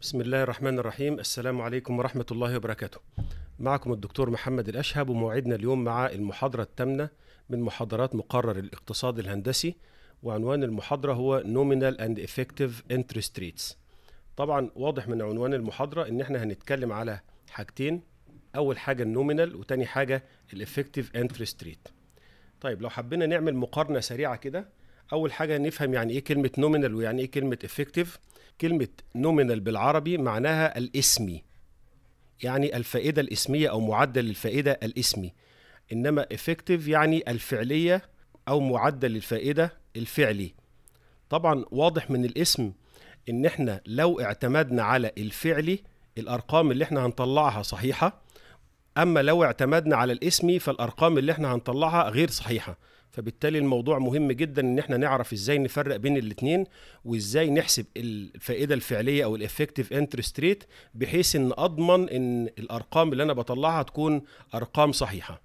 بسم الله الرحمن الرحيم السلام عليكم ورحمة الله وبركاته معكم الدكتور محمد الأشهب وموعدنا اليوم مع المحاضرة الثامنة من محاضرات مقرر الاقتصاد الهندسي وعنوان المحاضرة هو Nominal and Effective Interest Rates طبعا واضح من عنوان المحاضرة ان احنا هنتكلم على حاجتين اول حاجة النومينال وتاني حاجة الافكتيف انترست ريت طيب لو حبينا نعمل مقارنة سريعة كده اول حاجة نفهم يعني ايه كلمة نومينال ويعني ايه كلمة افكتيف كلمة نومينال بالعربي معناها الاسمي يعني الفائدة الاسمية أو معدل الفائدة الاسمي إنما افكتيف يعني الفعلية أو معدل الفائدة الفعلي طبعا واضح من الاسم إن إحنا لو اعتمدنا على الفعلي الأرقام اللي إحنا هنطلعها صحيحة أما لو اعتمدنا على الاسمي فالأرقام اللي إحنا هنطلعها غير صحيحة فبالتالي الموضوع مهم جدا ان احنا نعرف ازاي نفرق بين الاثنين وازاي نحسب الفائده الفعليه او الافكتيف انترست ريت بحيث ان اضمن ان الارقام اللي انا بطلعها تكون ارقام صحيحه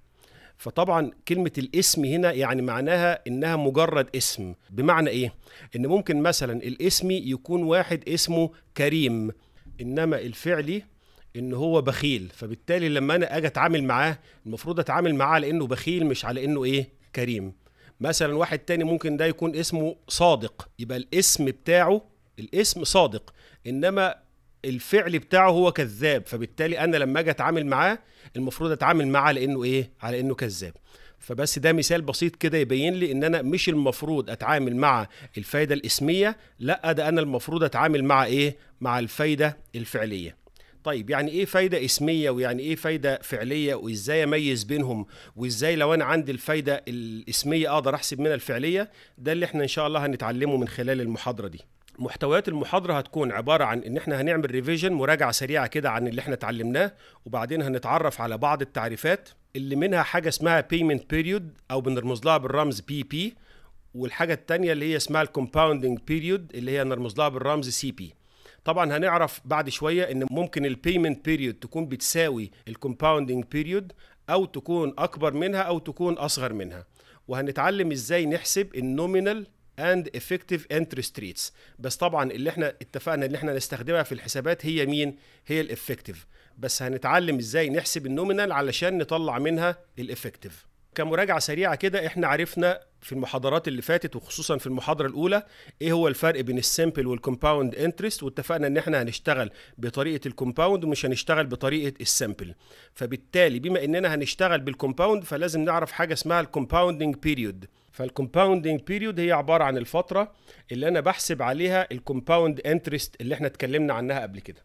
فطبعا كلمة الاسم هنا يعني معناها انها مجرد اسم بمعنى ايه؟ ان ممكن مثلا الاسم يكون واحد اسمه كريم انما الفعلي ان هو بخيل فبالتالي لما انا اجي اتعامل معاه المفروض اتعامل معاه على انه بخيل مش على انه ايه كريم مثلا واحد تاني ممكن ده يكون اسمه صادق يبقى الاسم بتاعه الاسم صادق انما الفعل بتاعه هو كذاب فبالتالي انا لما اجي اتعامل معاه المفروض اتعامل معاه لانه ايه على انه كذاب فبس ده مثال بسيط كده يبين لي ان انا مش المفروض اتعامل مع الفايده الاسميه لا ده انا المفروض اتعامل مع ايه مع الفايده الفعليه طيب يعني ايه فايده اسميه ويعني ايه فايده فعليه وازاي اميز بينهم وازاي لو انا عندي الفايده الاسميه اقدر احسب منها الفعليه ده اللي احنا ان شاء الله هنتعلمه من خلال المحاضره دي محتويات المحاضره هتكون عباره عن ان احنا هنعمل ريفيجن مراجعه سريعه كده عن اللي احنا اتعلمناه وبعدين هنتعرف على بعض التعريفات اللي منها حاجه اسمها payment period او بنرمز لها بالرمز بي بي والحاجه الثانيه اللي هي اسمها الكومباوندنج بيريود اللي هي نرمز لها بالرمز سي بي طبعا هنعرف بعد شويه ان ممكن البيمنت بيريود تكون بتساوي الكومباوندنج بيريود او تكون اكبر منها او تكون اصغر منها وهنتعلم ازاي نحسب النومينال اند افكتيف انترست ريتس بس طبعا اللي احنا اتفقنا ان احنا نستخدمها في الحسابات هي مين هي الافكتيف بس هنتعلم ازاي نحسب النومينال علشان نطلع منها الافكتيف كمراجعه سريعه كده احنا عرفنا في المحاضرات اللي فاتت وخصوصا في المحاضره الاولى ايه هو الفرق بين السمبل والكومباوند انترست واتفقنا ان احنا هنشتغل بطريقه الكومباوند ومش هنشتغل بطريقه السمبل فبالتالي بما اننا هنشتغل بالكومباوند فلازم نعرف حاجه اسمها الكومباوندنج بيريود فالكومباوندنج بيريود هي عباره عن الفتره اللي انا بحسب عليها الكومباوند انترست اللي احنا اتكلمنا عنها قبل كده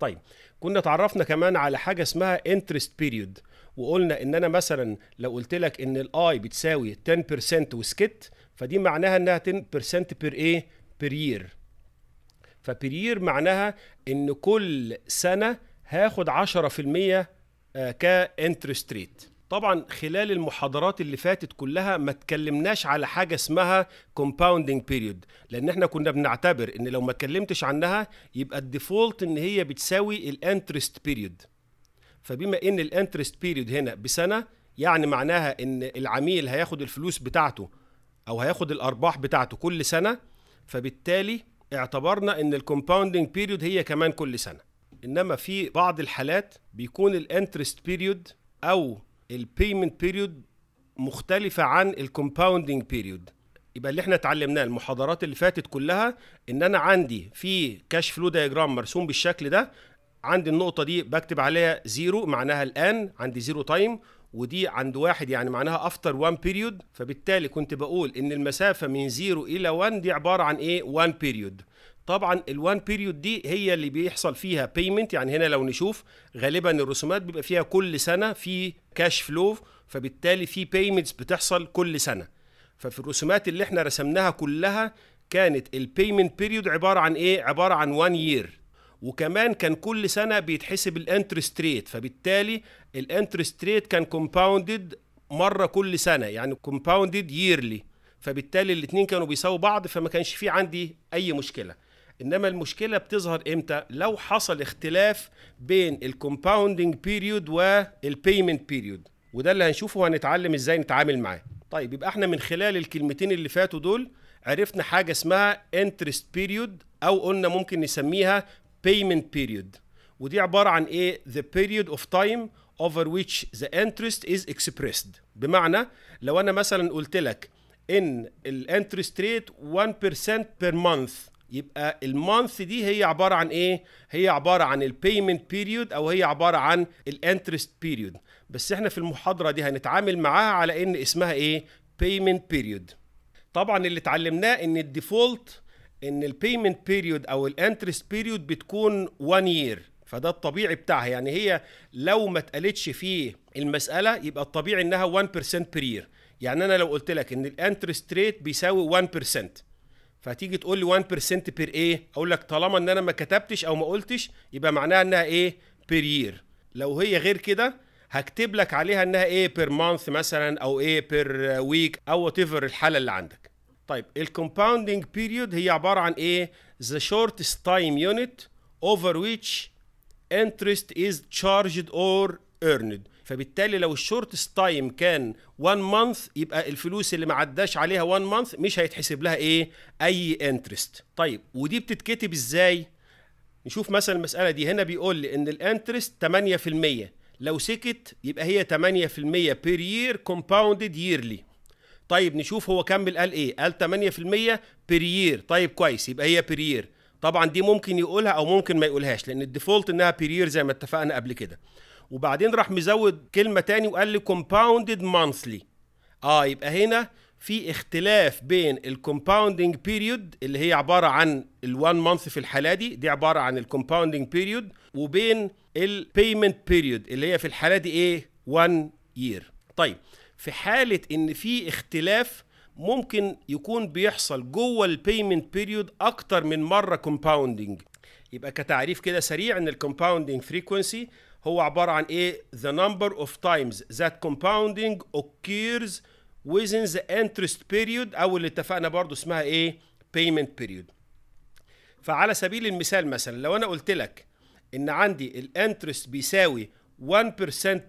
طيب كنا تعرفنا كمان على حاجه اسمها انترست بيريود وقلنا ان انا مثلا لو قلت لك ان الاي بتساوي 10% وسكت فدي معناها انها 10% بير ايه بير يير فبير معناها ان كل سنه هاخد 10% آه، كانترست ريت طبعا خلال المحاضرات اللي فاتت كلها ما اتكلمناش على حاجه اسمها كومباوندنج بيريود لان احنا كنا بنعتبر ان لو ما اتكلمتش عنها يبقى الديفولت ان هي بتساوي الانترست بيريود فبما ان الانترست بيريود هنا بسنه يعني معناها ان العميل هياخد الفلوس بتاعته او هياخد الارباح بتاعته كل سنه فبالتالي اعتبرنا ان الكومباوندنج بيريود هي كمان كل سنه انما في بعض الحالات بيكون الانترست بيريود او البيمنت بيريود مختلفه عن الكومباوندنج بيريود يبقى اللي احنا اتعلمناه المحاضرات اللي فاتت كلها ان انا عندي في كاش فلو دايجرام مرسوم بالشكل ده عندي النقطه دي بكتب عليها زيرو معناها الان عندي زيرو تايم ودي عند واحد يعني معناها افتر 1 بيريود فبالتالي كنت بقول ان المسافه من زيرو الى 1 دي عباره عن ايه 1 بيريود طبعا ال1 بيريود دي هي اللي بيحصل فيها بيمنت يعني هنا لو نشوف غالبا الرسومات بيبقى فيها كل سنه في كاش فلو فبالتالي في بيمنتس بتحصل كل سنه ففي الرسومات اللي احنا رسمناها كلها كانت البيمنت بيريود عباره عن ايه عباره عن 1 يير وكمان كان كل سنه بيتحسب الانترست ريت فبالتالي الانترست ريت كان كومباوندد مره كل سنه يعني كومباوندد ييرلي فبالتالي الاثنين كانوا بيساووا بعض فما كانش في عندي اي مشكله انما المشكله بتظهر امتى لو حصل اختلاف بين الكومباوندنج بيريود والبيمنت بيريود وده اللي هنشوفه وهنتعلم ازاي نتعامل معاه طيب يبقى احنا من خلال الكلمتين اللي فاتوا دول عرفنا حاجه اسمها انترست بيريود او قلنا ممكن نسميها payment period ودي عباره عن ايه the period of time over which the interest is expressed بمعنى لو انا مثلا قلت لك ان الانترست ريت 1% per month يبقى المانث دي هي عباره عن ايه هي عباره عن البيمنت بيريود او هي عباره عن الانترست بيريود بس احنا في المحاضره دي هنتعامل معاها على ان اسمها ايه بيمنت بيريود طبعا اللي اتعلمناه ان الديفولت ان البيمنت بيريود او الانترست بيريود بتكون 1 يير فده الطبيعي بتاعها يعني هي لو ما اتقالتش في المساله يبقى الطبيعي انها 1% بير يير يعني انا لو قلت لك ان الانترست ريت بيساوي 1% فتيجي تقول لي 1% بير ايه اقول لك طالما ان انا ما كتبتش او ما قلتش يبقى معناها انها ايه بير يير لو هي غير كده هكتب لك عليها انها ايه بير مانث مثلا او ايه بير ويك او وات ايفر الحاله اللي عندك طيب الكومباوندنج بيريود هي عباره عن ايه the shortest time unit over which interest is charged or earned فبالتالي لو الشورتست تايم كان 1 مانث يبقى الفلوس اللي ما عداش عليها 1 مانث مش هيتحسب لها ايه اي انترست طيب ودي بتتكتب ازاي نشوف مثلا المساله دي هنا بيقول لي ان الانترست 8% لو سكت يبقى هي 8% بير يير كومباوندد ييرلي طيب نشوف هو كمل قال ايه قال 8% يير طيب كويس يبقى هي يير طبعا دي ممكن يقولها او ممكن ما يقولهاش لان الديفولت انها يير زي ما اتفقنا قبل كده وبعدين راح مزود كلمه تاني وقال لي كومباوندد مانثلي اه يبقى هنا في اختلاف بين الكومباوندنج بيريود اللي هي عباره عن ال مانث في الحاله دي دي عباره عن الكومباوندنج بيريود وبين البيمنت بيريود اللي هي في الحاله دي ايه 1 يير طيب في حاله ان في اختلاف ممكن يكون بيحصل جوه البيمنت بيريود اكتر من مره كومباوندنج يبقى كتعريف كده سريع ان الكومباوندنج فريكونسي هو عباره عن ايه the number of times that compounding occurs within the interest period او اللي اتفقنا برضو اسمها ايه payment period فعلى سبيل المثال مثلا لو انا قلت لك ان عندي الانترست بيساوي 1%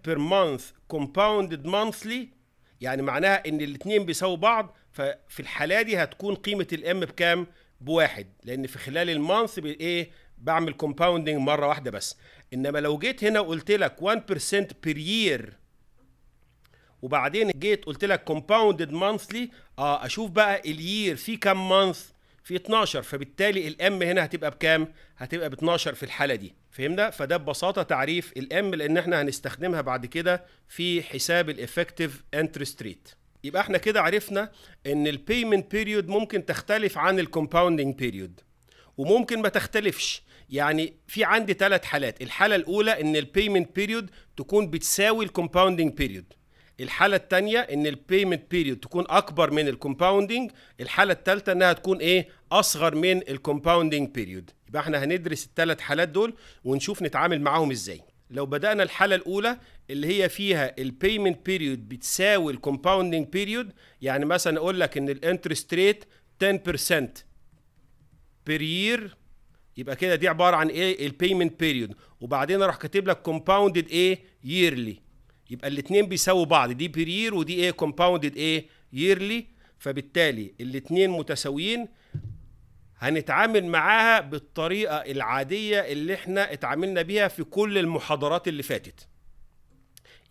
per month compounded monthly يعني معناها ان الاثنين بيساووا بعض ففي الحاله دي هتكون قيمه الام بكام بواحد لان في خلال المانث ايه بعمل كومباوندنج مره واحده بس انما لو جيت هنا وقلت لك 1% بير يير وبعدين جيت قلت لك كومباوندد مانثلي اه اشوف بقى اليير فيه كام مانث في 12 فبالتالي الام هنا هتبقى بكام هتبقى ب 12 في الحاله دي فهمنا فده ببساطه تعريف الام لان احنا هنستخدمها بعد كده في حساب الافكتيف انترست ريت يبقى احنا كده عرفنا ان البيمنت بيريود ممكن تختلف عن الكومباوندنج بيريود وممكن ما تختلفش يعني في عندي ثلاث حالات الحاله الاولى ان البيمنت بيريود تكون بتساوي الكومباوندنج بيريود الحاله الثانيه ان البيمنت بيريود تكون اكبر من الكومباوندينج الحاله الثالثه انها تكون ايه اصغر من الكومباوندينج بيريود يبقى احنا هندرس الثلاث حالات دول ونشوف نتعامل معاهم ازاي لو بدانا الحاله الاولى اللي هي فيها البيمنت بيريود بتساوي الكومباوندينج بيريود يعني مثلا اقول لك ان الانترست ريت 10% بير يير يبقى كده دي عباره عن ايه البيمنت بيريود وبعدين اروح كاتب لك كومباوندد ايه ييرلي يبقى الاثنين بيساووا بعض دي بير ودي ايه كومباوندد ايه ييرلي فبالتالي الاثنين متساويين هنتعامل معاها بالطريقة العادية اللي احنا اتعاملنا بيها في كل المحاضرات اللي فاتت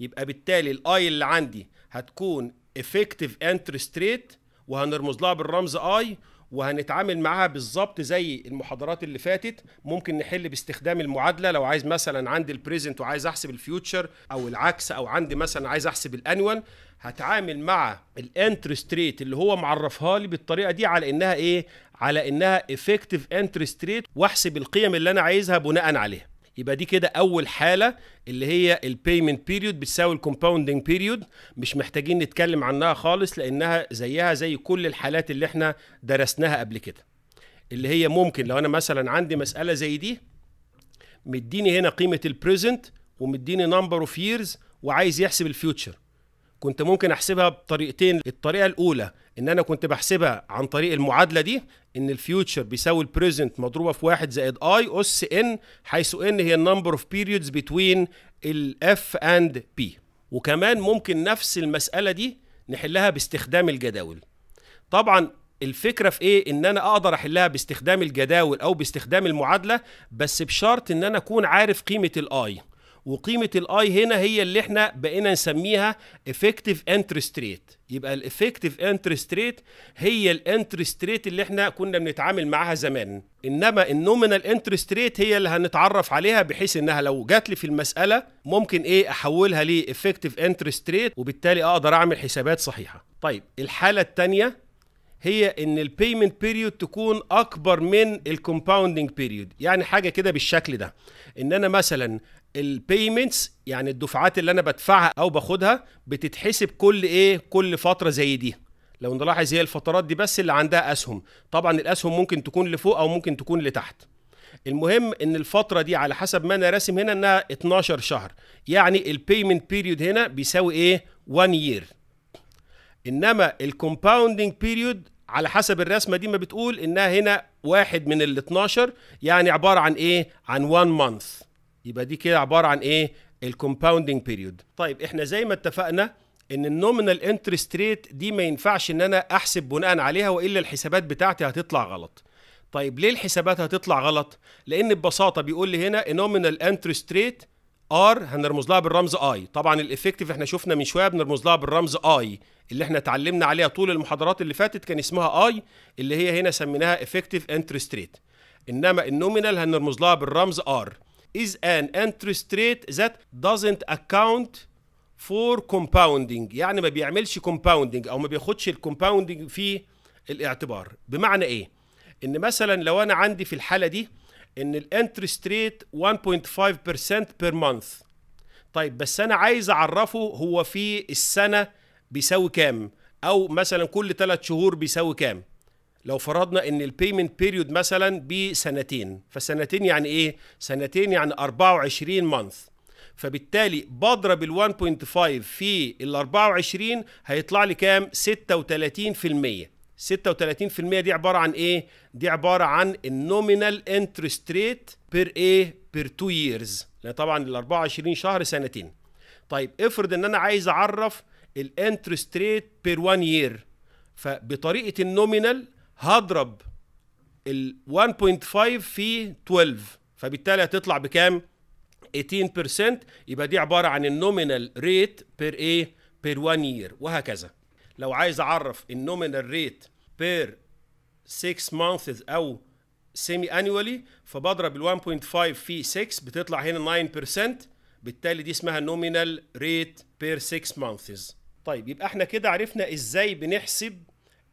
يبقى بالتالي الاي اللي عندي هتكون effective interest rate وهنرمز لها بالرمز اي وهنتعامل معاها بالظبط زي المحاضرات اللي فاتت ممكن نحل باستخدام المعادله لو عايز مثلا عندي البريزنت وعايز احسب الفيوتشر او العكس او عندي مثلا عايز احسب الانوال هتعامل مع الانترست ريت اللي هو معرفها لي بالطريقه دي على انها ايه على انها افكتيف انترست ريت واحسب القيم اللي انا عايزها بناء عليها يبقى دي كده اول حاله اللي هي البيمنت بيريود بتساوي الكومباوندنج بيريود مش محتاجين نتكلم عنها خالص لانها زيها زي كل الحالات اللي احنا درسناها قبل كده اللي هي ممكن لو انا مثلا عندي مساله زي دي مديني هنا قيمه البريزنت ومديني نمبر اوف ييرز وعايز يحسب الفيوتشر كنت ممكن احسبها بطريقتين الطريقه الاولى ان انا كنت بحسبها عن طريق المعادله دي ان الفيوتشر بيساوي البريزنت مضروبه في 1 زائد اي اس ان حيث ان هي النمبر اوف بيريودز بتوين الاف اند بي وكمان ممكن نفس المساله دي نحلها باستخدام الجداول طبعا الفكره في ايه ان انا اقدر احلها باستخدام الجداول او باستخدام المعادله بس بشرط ان انا اكون عارف قيمه الاي وقيمه الاي هنا هي اللي احنا بقينا نسميها افكتيف انترست ريت يبقى الافكتيف انترست ريت هي الانترست ريت اللي احنا كنا بنتعامل معاها زمان انما النومينال انترست ريت هي اللي هنتعرف عليها بحيث انها لو جات لي في المساله ممكن ايه احولها لافكتيف انترست ريت وبالتالي اقدر اعمل حسابات صحيحه طيب الحاله الثانيه هي ان البيمنت بيريود تكون اكبر من الكومباوندنج بيريود يعني حاجه كده بالشكل ده ان انا مثلا البيمنتس يعني الدفعات اللي انا بدفعها او باخدها بتتحسب كل ايه كل فتره زي دي لو نلاحظ هي الفترات دي بس اللي عندها اسهم طبعا الاسهم ممكن تكون لفوق او ممكن تكون لتحت المهم ان الفتره دي على حسب ما انا راسم هنا انها 12 شهر يعني البيمنت بيريود هنا بيساوي ايه 1 يير انما الكومباوندنج بيريود على حسب الرسمه دي ما بتقول انها هنا واحد من ال 12 يعني عباره عن ايه عن 1 مانث يبقى دي كده عباره عن ايه الكومباوندنج بيريود طيب احنا زي ما اتفقنا ان النومينال انترست ريت دي ما ينفعش ان انا احسب بناء عليها والا الحسابات بتاعتي هتطلع غلط طيب ليه الحسابات هتطلع غلط لان ببساطه بيقول لي هنا النومينال انترست ريت ار هنرمز لها بالرمز اي طبعا الافكتيف احنا شفنا من شويه بنرمز لها بالرمز اي اللي احنا اتعلمنا عليها طول المحاضرات اللي فاتت كان اسمها اي اللي هي هنا سميناها ايفكتيف انترست ريت انما النومينال هنرمز لها بالرمز ار is an interest rate that doesn't account for compounding يعني ما بيعملش compounding او ما بياخدش الكومباوندنج في الاعتبار بمعنى ايه ان مثلا لو انا عندي في الحاله دي ان الانترست ريت 1.5% بير مانث طيب بس انا عايز اعرفه هو في السنه بيساوي كام او مثلا كل 3 شهور بيساوي كام لو فرضنا ان البيمنت بيريود مثلا بسنتين فسنتين يعني ايه سنتين يعني 24 مانث فبالتالي بضرب ال 1.5 في ال 24 هيطلع لي كام 36% 36% دي عباره عن ايه دي عباره عن النومينال انترست ريت بير ايه بير 2 ييرز لان طبعا ال 24 شهر سنتين طيب افرض ان انا عايز اعرف الانترست ريت بير 1 يير فبطريقه النومينال هضرب ال 1.5 في 12 فبالتالي هتطلع بكام 18% يبقى دي عباره عن النومينال ريت بير ايه بير 1 يير وهكذا لو عايز اعرف النومينال ريت بير 6 مانثز او سيمي انيولي فبضرب ال 1.5 في 6 بتطلع هنا 9% بالتالي دي اسمها نومينال ريت بير 6 مانثز طيب يبقى احنا كده عرفنا ازاي بنحسب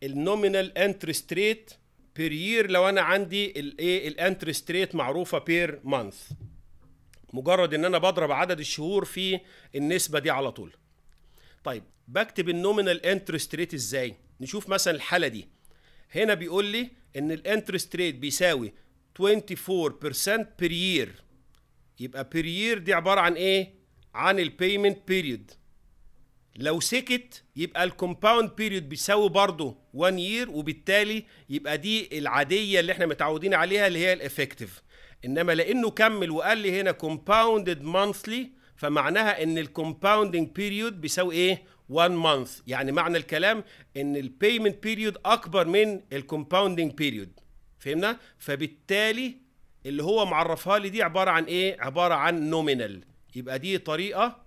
النومينال انترست ريت بير يير لو انا عندي الايه الانترست ريت معروفه بير مانث مجرد ان انا بضرب عدد الشهور في النسبه دي على طول طيب بكتب النومينال انترست ريت ازاي نشوف مثلا الحاله دي هنا بيقول لي ان الانترست ريت بيساوي 24% بير يير يبقى بير يير دي عباره عن ايه عن البيمنت بيريد لو سكت يبقى الكومباوند بيريود بيساوي برضه 1 يير وبالتالي يبقى دي العاديه اللي احنا متعودين عليها اللي هي الافكتيف انما لانه كمل وقال لي هنا كومباوندد مانثلي فمعناها ان الكومباوندنج بيريود بيساوي ايه 1 مانث يعني معنى الكلام ان البيمنت بيريود اكبر من الكومباوندنج بيريود فهمنا فبالتالي اللي هو معرفها لي دي عباره عن ايه عباره عن نومينال يبقى دي طريقه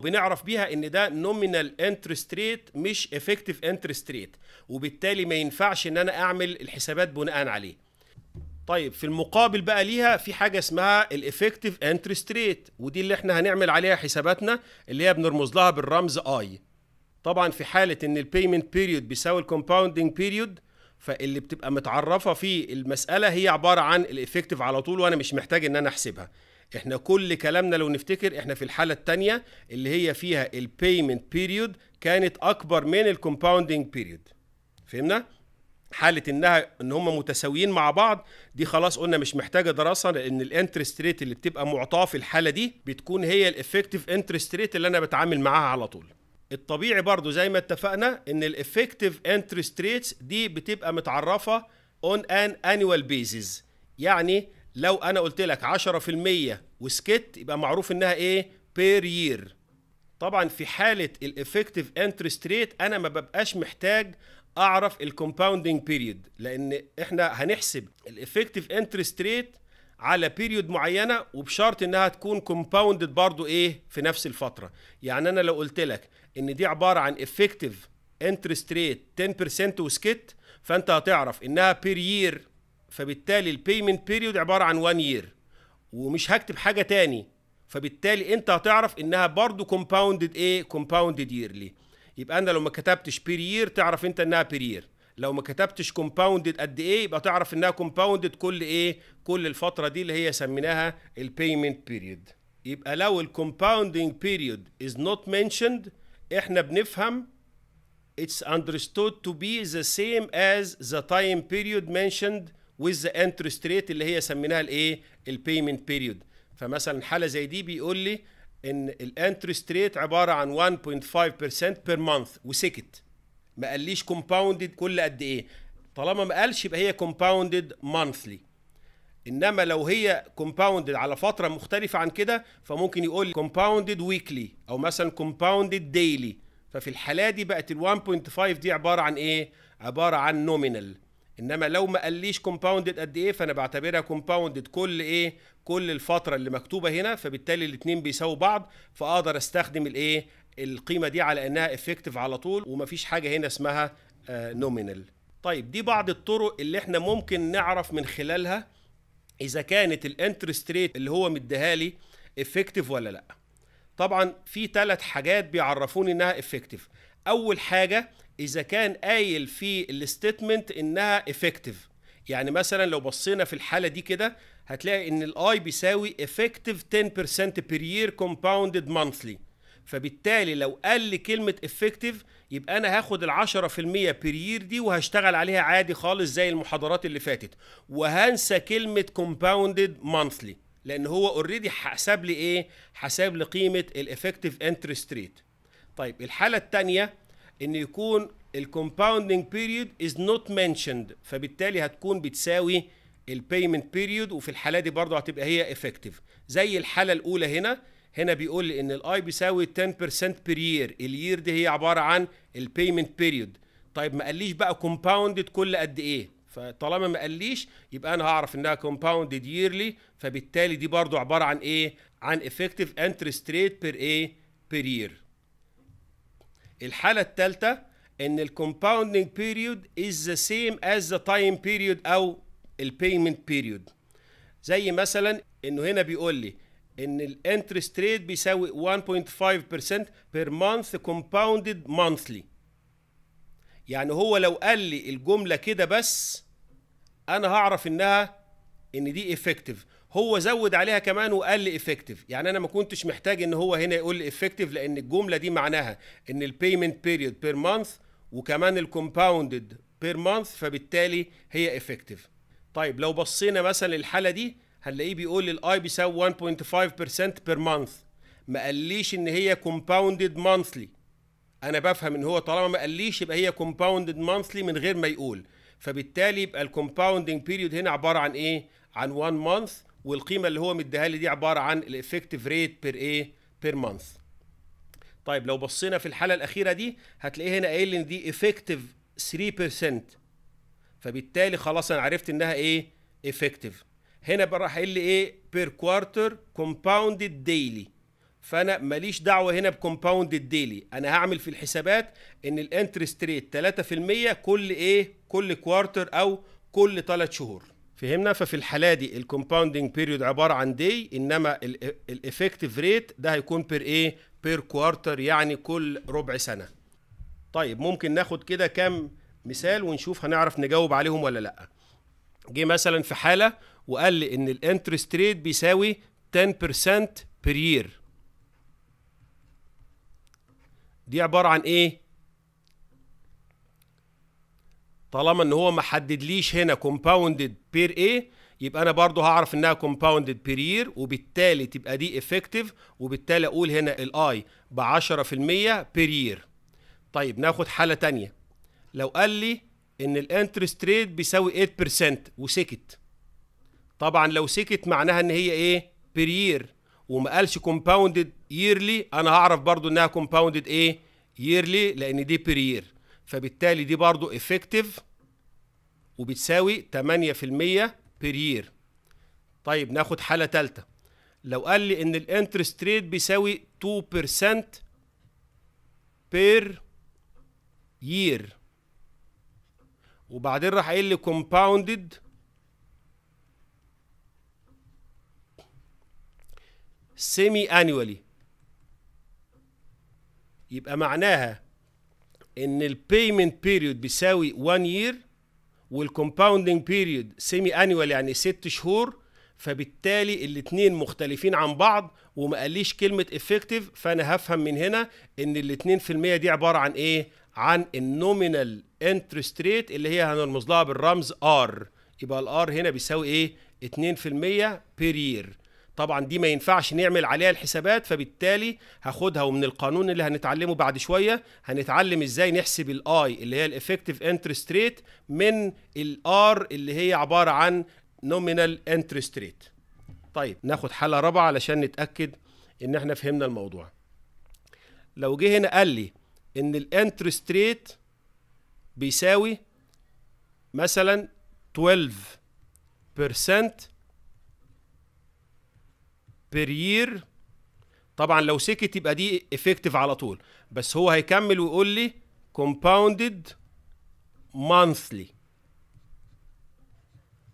بنعرف بيها ان ده نومينال انترست ريت مش افكتيف انترست ريت وبالتالي ما ينفعش ان انا اعمل الحسابات بناء عليه طيب في المقابل بقى ليها في حاجه اسمها الافكتيف انترست ريت ودي اللي احنا هنعمل عليها حساباتنا اللي هي بنرمز لها بالرمز اي طبعا في حاله ان البيمنت بيريود بيساوي الكومباوندنج بيريود فاللي بتبقى متعرفه في المساله هي عباره عن الافكتيف على طول وانا مش محتاج ان انا احسبها احنا كل كلامنا لو نفتكر احنا في الحاله التانية اللي هي فيها البيمنت بيريود كانت اكبر من الكومباوندينج بيريود فهمنا حاله انها ان هم متساويين مع بعض دي خلاص قلنا مش محتاجه دراسه لان الانترست ريت اللي بتبقى معطاه في الحاله دي بتكون هي الافكتيف انترست ريت اللي انا بتعامل معاها على طول الطبيعي برضو زي ما اتفقنا ان الافكتيف انترست ريتس دي بتبقى متعرفه on ان annual basis يعني لو انا قلت لك 10% وسكت يبقى معروف انها ايه بير يير طبعا في حاله الافكتيف انترست ريت انا ما ببقاش محتاج اعرف الكومباوندنج بيريود لان احنا هنحسب الافكتيف انترست ريت على بيريود معينه وبشرط انها تكون كومباوندد برضو ايه في نفس الفتره يعني انا لو قلت لك ان دي عباره عن افكتيف انترست ريت 10% وسكت فانت هتعرف انها بير يير فبالتالي البيمنت بيريود عباره عن 1 يير ومش هكتب حاجه تاني فبالتالي انت هتعرف انها برضو كومباوندد ايه كومباوندد ييرلي يبقى انا لو ما كتبتش بير يير تعرف انت انها بير يير لو ما كتبتش كومباوندد قد ايه يبقى تعرف انها كومباوندد كل ايه كل الفتره دي اللي هي سميناها البيمنت بيريود يبقى لو الكومباوندنج بيريود از نوت mentioned احنا بنفهم it's understood to be the same as the time period mentioned وذ انترست ريت اللي هي سميناها الايه البيمنت بيريود فمثلا حاله زي دي بيقول لي ان الانترست ريت عباره عن 1.5% بير مانث وسكت ما قاليش كومباوندد كل قد ايه طالما ما قالش يبقى هي كومباوندد مانثلي انما لو هي كومباوندد على فتره مختلفه عن كده فممكن يقول لي كومباوندد ويكلي او مثلا كومباوندد ديلي ففي الحاله دي بقت ال 1.5 دي عباره عن ايه عباره عن نومينال انما لو ما قاليش كومباوندد قد ايه فانا بعتبرها كومباوندد كل ايه كل الفتره اللي مكتوبه هنا فبالتالي الاثنين بيساووا بعض فاقدر استخدم الايه القيمه دي على انها افكتيف على طول ومفيش حاجه هنا اسمها نومينال آه، طيب دي بعض الطرق اللي احنا ممكن نعرف من خلالها اذا كانت الانترست ريت اللي هو مديها لي افكتيف ولا لا طبعا في ثلاث حاجات بيعرفوني انها افكتيف اول حاجه اذا كان قايل في الستيتمنت انها افكتيف يعني مثلا لو بصينا في الحاله دي كده هتلاقي ان الاي بيساوي افكتيف 10% بير يير كومباوندد مانثلي فبالتالي لو قال لي كلمه افكتيف يبقى انا هاخد ال 10% بير يير دي وهشتغل عليها عادي خالص زي المحاضرات اللي فاتت وهنسى كلمه كومباوندد مانثلي لان هو اوريدي حساب لي ايه حساب لي قيمه الافكتيف انترست ريت طيب الحاله الثانيه ان يكون الكومباوندنج بيريود از نوت منشند فبالتالي هتكون بتساوي البيمنت بيريود وفي الحاله دي برضه هتبقى هي افكتيف زي الحاله الاولى هنا هنا بيقول لي ان الاي بيساوي 10% بير يير الير دي هي عباره عن البيمنت بيريود طيب ما قاليش بقى كومباوندد كل قد ايه فطالما ما قاليش يبقى انا هعرف انها كومباوندد ييرلي فبالتالي دي برضه عباره عن ايه عن افكتيف انترست ريت بير ايه بير يير الحاله الثالثه ان الكومباوندنج بيريود از ذا سيم از ذا تايم بيريود او البيمنت بيريود زي مثلا انه هنا بيقول لي ان الانترست ريت بيساوي 1.5% بير مانث كومباوندد مانثلي يعني هو لو قال لي الجمله كده بس انا هعرف انها ان دي effective هو زود عليها كمان وقال لي افكتيف يعني انا ما كنتش محتاج ان هو هنا يقول لي افكتيف لان الجمله دي معناها ان البيمنت بيريود بير مانث وكمان الكومباوندد بير مانث فبالتالي هي افكتيف طيب لو بصينا مثلا للحاله دي هنلاقيه بيقول لي الاي بيساوي 1.5% بير مانث ما قاليش ان هي كومباوندد مانثلي انا بفهم ان هو طالما ما قاليش يبقى هي كومباوندد مانثلي من غير ما يقول فبالتالي يبقى الكومباوندنج بيريود هنا عباره عن ايه عن 1 مانث والقيمه اللي هو مديها لي دي عباره عن الافكتيف ريت بير ايه بير مانث طيب لو بصينا في الحاله الاخيره دي هتلاقيه هنا قايل ان دي افكتيف 3% فبالتالي خلاص انا عرفت انها ايه افكتيف هنا بقى راح قايل لي ايه بير كوارتر كومباوندد ديلي فانا ماليش دعوه هنا بكومباوندد ديلي انا هعمل في الحسابات ان الانترست ريت 3% كل ايه كل كوارتر او كل 3 شهور فهمنا ففي الحاله دي الكومباوندنج بيريود عباره عن دي انما الافكتيف ريت ده هيكون بير ايه بير كوارتر يعني كل ربع سنه طيب ممكن ناخد كده كام مثال ونشوف هنعرف نجاوب عليهم ولا لا جه مثلا في حاله وقال لي ان الانترست ريت بيساوي 10% بير يير دي عباره عن ايه طالما ان هو ما حددليش هنا كومباوندد بير ايه يبقى انا برضو هعرف انها كومباوندد بير وبالتالي تبقى دي افكتيف وبالتالي اقول هنا الاي ب 10% بير طيب ناخد حاله تانية لو قال لي ان الانترست ريت بيساوي 8% وسكت طبعا لو سكت معناها ان هي ايه بير وما قالش كومباوندد ييرلي انا هعرف برضو انها كومباوندد ايه ييرلي لان دي بير فبالتالي دي برضو effective وبتساوي 8% بير يير طيب ناخد حالة تالتة لو قال لي ان الانترست ريت بيساوي 2% بير يير وبعدين راح قايل لي compounded semi annually يبقى معناها ان البيمنت بيريود بيساوي 1 يير والكومباوندنج بيريود سيمي انيوال يعني ست شهور فبالتالي الاثنين مختلفين عن بعض وما قاليش كلمة افكتيف فأنا هفهم من هنا إن ال 2% دي عبارة عن إيه؟ عن النومينال انترست ريت اللي هي هنرمز لها بالرمز ار يبقى الار هنا بيساوي إيه؟ 2% بير يير طبعا دي ما ينفعش نعمل عليها الحسابات فبالتالي هاخدها ومن القانون اللي هنتعلمه بعد شويه هنتعلم ازاي نحسب الاي اللي هي الافكتيف انترست ريت من الار اللي هي عباره عن نومينال انترست ريت طيب ناخد حاله رابعه علشان نتاكد ان احنا فهمنا الموضوع لو جه هنا قال لي ان الانترست ريت بيساوي مثلا 12% بير يير طبعا لو سكت يبقى دي افكتيف على طول بس هو هيكمل ويقول لي كومباوندد مانثلي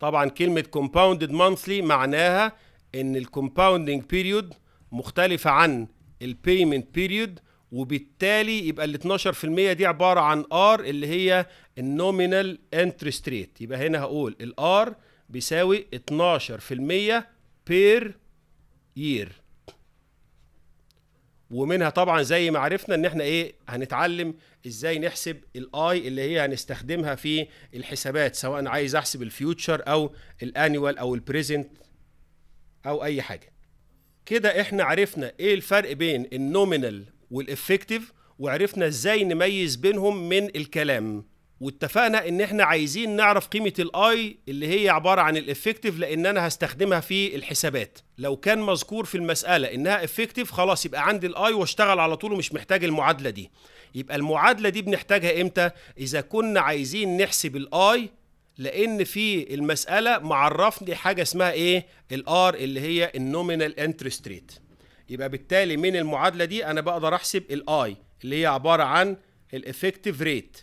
طبعا كلمة كومباوندد مانثلي معناها ان الكومباوندنج بيريود مختلفة عن البيمنت بيريود وبالتالي يبقى ال 12% دي عبارة عن ار اللي هي النومينال انترست ريت يبقى هنا هقول الار بيساوي 12% بير year ومنها طبعا زي ما عرفنا ان احنا ايه هنتعلم ازاي نحسب الاي اللي هي هنستخدمها في الحسابات سواء عايز احسب الفيوتشر او الانيوال او البريزنت او اي حاجه كده احنا عرفنا ايه الفرق بين النومينال والافكتيف وعرفنا ازاي نميز بينهم من الكلام واتفقنا ان احنا عايزين نعرف قيمه الاي اللي هي عباره عن الافكتيف لان انا هستخدمها في الحسابات لو كان مذكور في المساله انها افكتيف خلاص يبقى عندي الاي واشتغل على طول ومش محتاج المعادله دي يبقى المعادله دي بنحتاجها امتى اذا كنا عايزين نحسب الاي لان في المساله معرفني حاجه اسمها ايه الار اللي هي النومينال انترست ريت يبقى بالتالي من المعادله دي انا بقدر احسب الاي اللي هي عباره عن الافكتيف ريت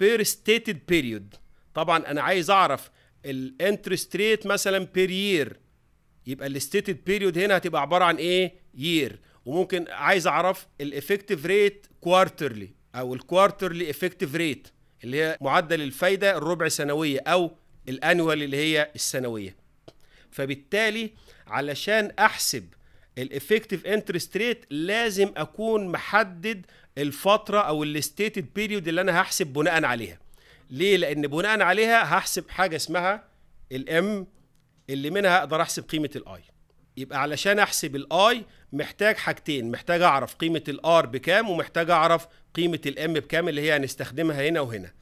بير ستيتد بيريود طبعا انا عايز اعرف الانترست ريت مثلا بير يير يبقى الستيتد بيريود هنا هتبقى عباره عن ايه يير وممكن عايز اعرف الافكتيف ريت كوارترلي او الكوارترلي افكتيف ريت اللي هي معدل الفايده الربع سنويه او الانوال اللي هي السنويه فبالتالي علشان احسب الافكتيف انترست ريت لازم اكون محدد الفتره او الستيتد بيريود اللي انا هحسب بناء عليها ليه لان بناء عليها هحسب حاجه اسمها الام اللي منها اقدر احسب قيمه الاي يبقى علشان احسب الاي محتاج حاجتين محتاج اعرف قيمه الار بكام ومحتاج اعرف قيمه الام بكام اللي هي هنستخدمها هنا وهنا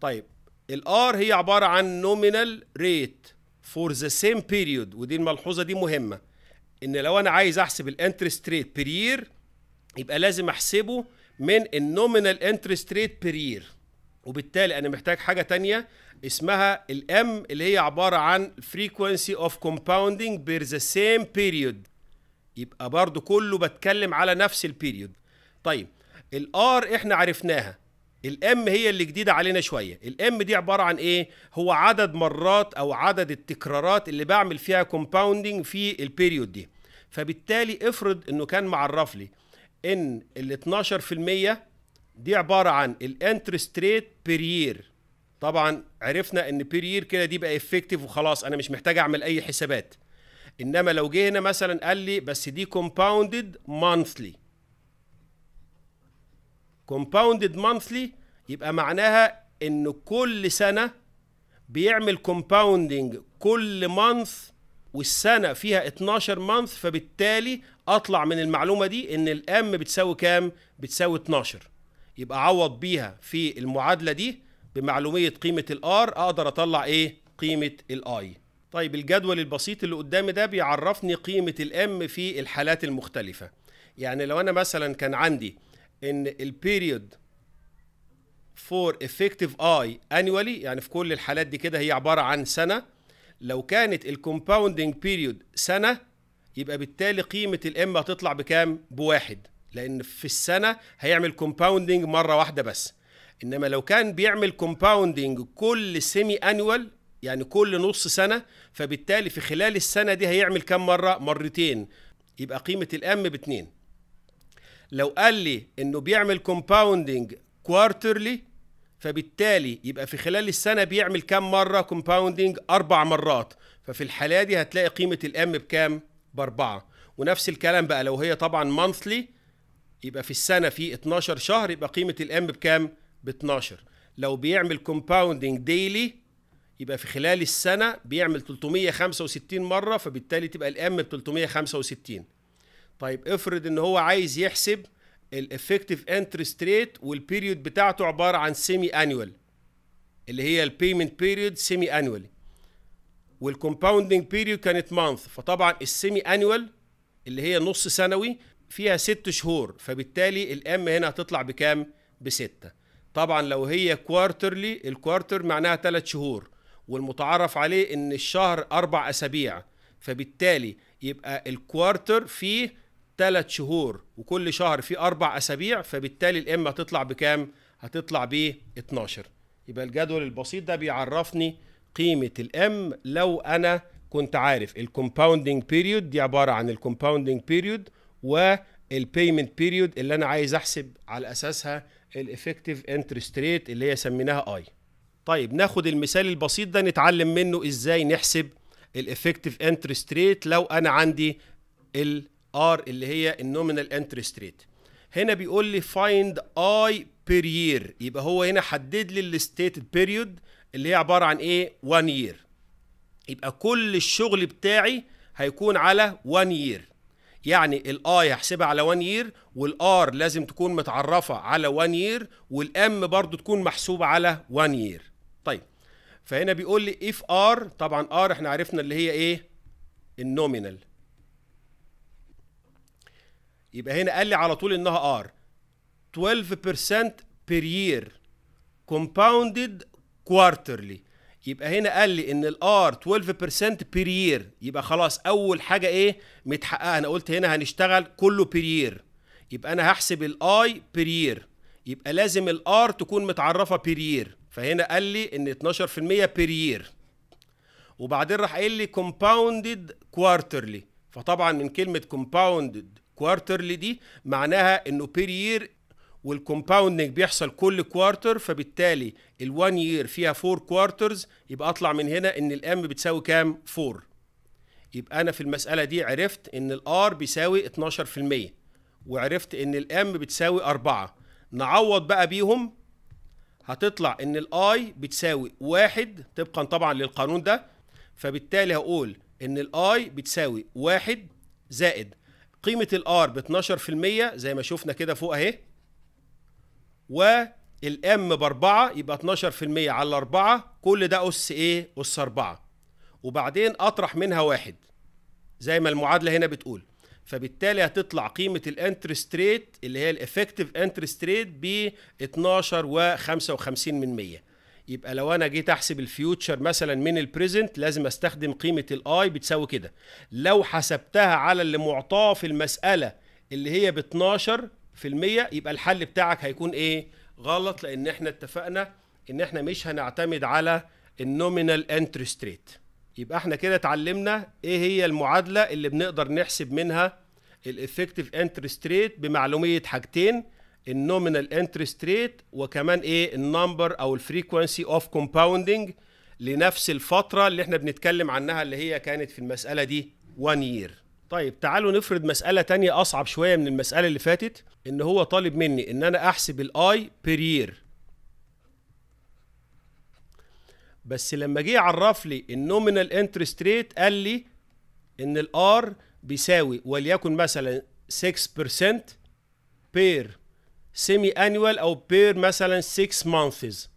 طيب الار هي عباره عن نومينال ريت فور ذا سيم بيريود ودي الملحوظه دي مهمه ان لو انا عايز احسب الانترست ريت بير يبقى لازم احسبه من النومينال انترست ريت بير وبالتالي انا محتاج حاجه تانية اسمها الام اللي هي عباره عن frequency of compounding بير the same بيريود يبقى برضو كله بتكلم على نفس البيريود طيب الار احنا عرفناها الام هي اللي جديده علينا شويه الام دي عباره عن ايه هو عدد مرات او عدد التكرارات اللي بعمل فيها كومباوندنج في البيريود دي فبالتالي افرض انه كان معرف لي ان ال 12% دي عباره عن الانترست ريت بير يير طبعا عرفنا ان بير يير كده دي بقى افكتيف وخلاص انا مش محتاج اعمل اي حسابات انما لو جه هنا مثلا قال لي بس دي كومباوندد مانثلي كومباوندد مانثلي يبقى معناها ان كل سنه بيعمل كومباوندنج كل مانث والسنه فيها 12 مانث فبالتالي اطلع من المعلومه دي ان الام بتساوي كام بتساوي 12 يبقى عوض بيها في المعادله دي بمعلوميه قيمه الار اقدر اطلع ايه قيمه الاي طيب الجدول البسيط اللي قدامي ده بيعرفني قيمه الام في الحالات المختلفه يعني لو انا مثلا كان عندي ان البيريود فور افكتيف اي انيولي يعني في كل الحالات دي كده هي عباره عن سنه لو كانت الكومباوندنج بيريود سنه يبقى بالتالي قيمه الام هتطلع بكام بواحد لان في السنه هيعمل كومباوندنج مره واحده بس انما لو كان بيعمل كومباوندنج كل سيمي انيوال يعني كل نص سنه فبالتالي في خلال السنه دي هيعمل كام مره مرتين يبقى قيمه الام باتنين لو قال لي انه بيعمل كومباوندنج كوارترلي فبالتالي يبقى في خلال السنه بيعمل كام مره كومباوندنج اربع مرات ففي الحاله دي هتلاقي قيمه الام بكام باربعه ونفس الكلام بقى لو هي طبعا مانثلي يبقى في السنه في 12 شهر يبقى قيمه الام بكام ب 12 لو بيعمل كومباوندنج ديلي يبقى في خلال السنه بيعمل 365 مره فبالتالي تبقى الام ب 365 طيب افرض ان هو عايز يحسب الافكتيف انترست ريت والبيريود بتاعته عباره عن سيمي انيوال اللي هي البيمنت بيريود سيمي انيوال والكومباوندنج بيريود كانت مانث فطبعا السيمي انيوال اللي هي نص سنوي فيها ست شهور فبالتالي الام هنا هتطلع بكام؟ بستة طبعا لو هي كوارترلي الكوارتر معناها ثلاث شهور والمتعارف عليه ان الشهر اربع اسابيع فبالتالي يبقى الكوارتر فيه ثلاث شهور وكل شهر فيه اربع اسابيع فبالتالي الام هتطلع بكام؟ هتطلع ب 12 يبقى الجدول البسيط ده بيعرفني قيمه الام لو انا كنت عارف الكومباوندنج بيريود دي عباره عن الكومباوندنج بيريود والبيمنت بيريود اللي انا عايز احسب على اساسها الافكتيف انترست ريت اللي هي سميناها اي طيب ناخد المثال البسيط ده نتعلم منه ازاي نحسب الافكتيف انترست ريت لو انا عندي الـ ار اللي هي النومينال انترست ريت هنا بيقول لي فايند اي بير يير يبقى هو هنا حدد لي الستيتد بيريود اللي هي عباره عن ايه 1 يير يبقى كل الشغل بتاعي هيكون على 1 يير يعني الاي هحسبها على 1 يير والار لازم تكون متعرفه على 1 يير والام برضو تكون محسوبه على 1 يير طيب فهنا بيقول لي اف ار طبعا ار احنا عرفنا اللي هي ايه النومينال يبقى هنا قال لي على طول انها ار 12% بير يير كومباوندد كوارترلي يبقى هنا قال لي ان الار 12% بير يير يبقى خلاص اول حاجه ايه متحققه انا قلت هنا هنشتغل كله بير يير يبقى انا هحسب الاي بير يير يبقى لازم الار تكون متعرفه بير يير فهنا قال لي ان 12% بير يير وبعدين راح قايل لي كومباوندد كوارترلي فطبعا من كلمه كومباوندد كوارترلي دي معناها انه بير يير والكومباوندنج بيحصل كل كوارتر فبالتالي ال1 يير فيها 4 كوارترز يبقى اطلع من هنا ان الام بتساوي كام 4 يبقى انا في المساله دي عرفت ان الار بيساوي 12% وعرفت ان الام بتساوي 4 نعوض بقى بيهم هتطلع ان الاي بتساوي 1 طبقا طبعا للقانون ده فبالتالي هقول ان الاي بتساوي 1 زائد قيمه الار ب 12% زي ما شفنا كده فوق اهي والام ب 4 يبقى 12% على 4 كل ده اس ايه اس 4 وبعدين اطرح منها واحد زي ما المعادله هنا بتقول فبالتالي هتطلع قيمه الانترست ريت اللي هي الافكتيف انترست ريت ب 12 و 55 من 100 يبقى لو انا جيت احسب الفيوتشر مثلا من البريزنت لازم استخدم قيمه الاي بتساوي كده لو حسبتها على اللي معطاه في المساله اللي هي ب 12% يبقى الحل بتاعك هيكون ايه غلط لان احنا اتفقنا ان احنا مش هنعتمد على النومينال انترست ريت يبقى احنا كده اتعلمنا ايه هي المعادله اللي بنقدر نحسب منها الافكتيف انترست ريت بمعلوميه حاجتين النومينال انترست ريت وكمان ايه النمبر او الفريكونسي اوف كومباوندنج لنفس الفتره اللي احنا بنتكلم عنها اللي هي كانت في المساله دي 1 يير طيب تعالوا نفرض مساله تانية اصعب شويه من المساله اللي فاتت ان هو طالب مني ان انا احسب الاي بير يير بس لما جه عرف لي النومينال انترست ريت قال لي ان الار بيساوي وليكن مثلا 6% بير سيمي انيوال او بير مثلا 6 مانثز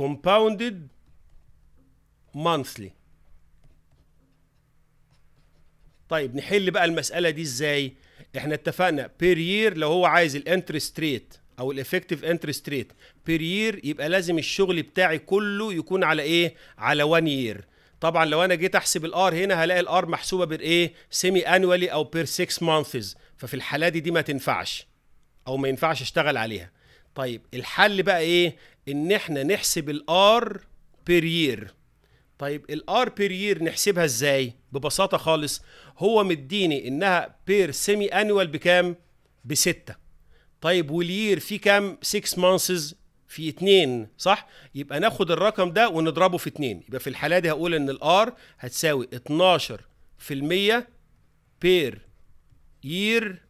compounded monthly طيب نحل بقى المسألة دي ازاي احنا اتفقنا بير يير لو هو عايز الانترست ريت او الافكتيف انترست ريت بير يير يبقى لازم الشغل بتاعي كله يكون على ايه على 1 يير طبعا لو انا جيت احسب الار هنا هلاقي الار محسوبه ايه سيمي انوالي او بير 6 مانثز ففي الحاله دي دي ما تنفعش او ما ينفعش اشتغل عليها طيب الحل بقى ايه ان احنا نحسب الار بير يير طيب الار بير يير نحسبها ازاي ببساطه خالص هو مديني انها بير سيمي انوال بكام بستة طيب واليير فيه كام 6 مانثز في اتنين صح يبقى ناخد الرقم ده ونضربه في اتنين يبقى في الحاله دي هقول ان الار هتساوي 12 في المية بير يير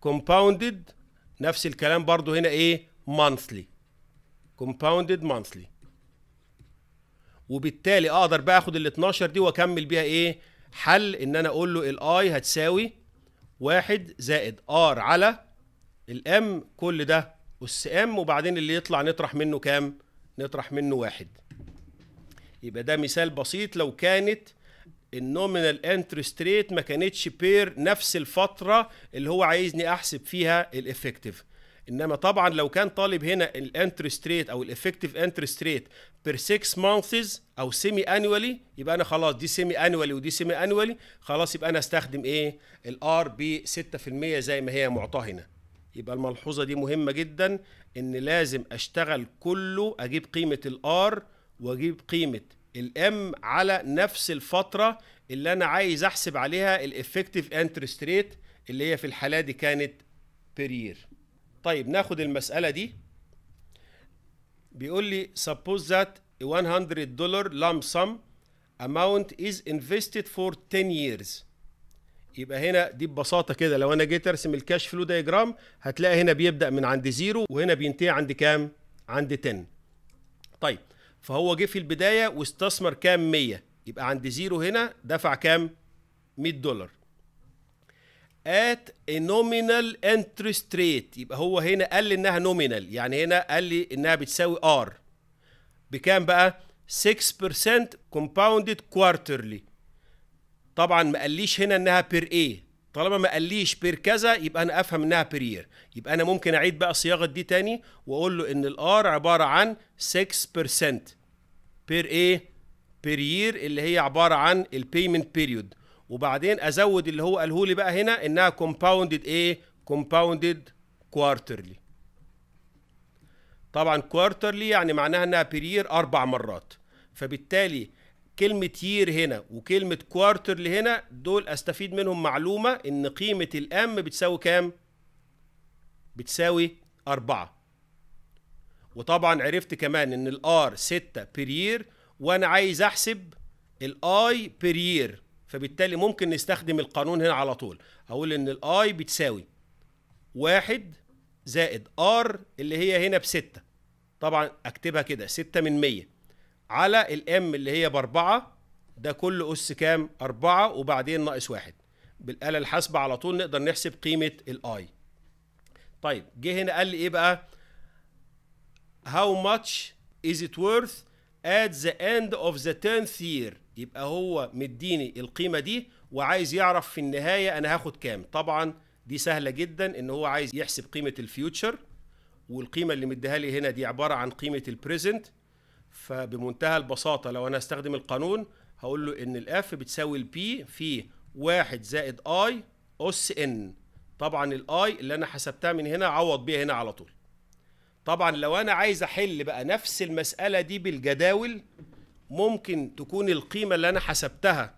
كومباوندد نفس الكلام برضو هنا ايه مانثلي كومباوندد مانثلي وبالتالي اقدر بقى اخد ال 12 دي واكمل بيها ايه حل ان انا اقول له الاي هتساوي واحد زائد ار على الام كل ده ام وبعدين اللي يطلع نطرح منه كام نطرح منه واحد يبقى ده مثال بسيط لو كانت النومينال انترست ريت ما كانتش بير نفس الفتره اللي هو عايزني احسب فيها الافكتيف انما طبعا لو كان طالب هنا الانترست ريت او الافكتيف انترست ريت بير 6 مانثز او سيمي انوالي يبقى انا خلاص دي سيمي انوالي ودي سيمي انوالي خلاص يبقى انا استخدم ايه الار بي 6% زي ما هي معطاه هنا يبقى الملحوظه دي مهمه جدا ان لازم اشتغل كله اجيب قيمه الار واجيب قيمه الام على نفس الفتره اللي انا عايز احسب عليها الافكتيف انترست ريت اللي هي في الحاله دي كانت بير طيب ناخد المساله دي بيقول لي suppose that 100 دولار lump sum amount is invested for 10 years يبقى هنا دي ببساطه كده لو انا جيت ارسم الكاش فلو دايجرام هتلاقي هنا بيبدا من عند زيرو وهنا بينتهي عند كام عند 10 طيب فهو جه في البدايه واستثمر كام 100 يبقى عند زيرو هنا دفع كام 100 دولار at a nominal interest rate يبقى هو هنا قال لي انها nominal يعني هنا قال لي انها بتساوي r بكام بقى 6% compounded quarterly طبعا ما قاليش هنا انها بير ايه طالما ما قاليش بير كذا يبقى انا افهم انها بير يير يبقى انا ممكن اعيد بقى صياغه دي تاني واقول له ان الار عباره عن 6% بير ايه بير يير اللي هي عباره عن البيمنت بيريود وبعدين ازود اللي هو قاله لي بقى هنا انها كومباوندد ايه كومباوندد كوارترلي طبعا كوارترلي يعني معناها انها بير يير اربع مرات فبالتالي كلمة يير هنا وكلمة كوارتر هنا دول استفيد منهم معلومة ان قيمة الام بتساوي كام؟ بتساوي أربعة وطبعا عرفت كمان ان الار ستة بير يير وانا عايز احسب الاي بير يير فبالتالي ممكن نستخدم القانون هنا على طول اقول ان الاي بتساوي واحد زائد ار اللي هي هنا بستة طبعا اكتبها كده ستة من مية على الام اللي هي باربعة ده كل أس كام؟ أربعة وبعدين ناقص واحد بالآلة الحاسبة على طول نقدر نحسب قيمة الآي طيب جه هنا قال لي إيه بقى؟ How much is it worth at the end of the tenth year يبقى هو مديني القيمة دي وعايز يعرف في النهاية أنا هاخد كام طبعا دي سهلة جدا إن هو عايز يحسب قيمة الفيوتشر والقيمة اللي مديها لي هنا دي عبارة عن قيمة البريزنت فبمنتهى البساطه لو انا هستخدم القانون هقول له ان الاف بتساوي البي في واحد زائد اي اس ان طبعا الاي اللي انا حسبتها من هنا عوض بيها هنا على طول طبعا لو انا عايز احل بقى نفس المساله دي بالجداول ممكن تكون القيمه اللي انا حسبتها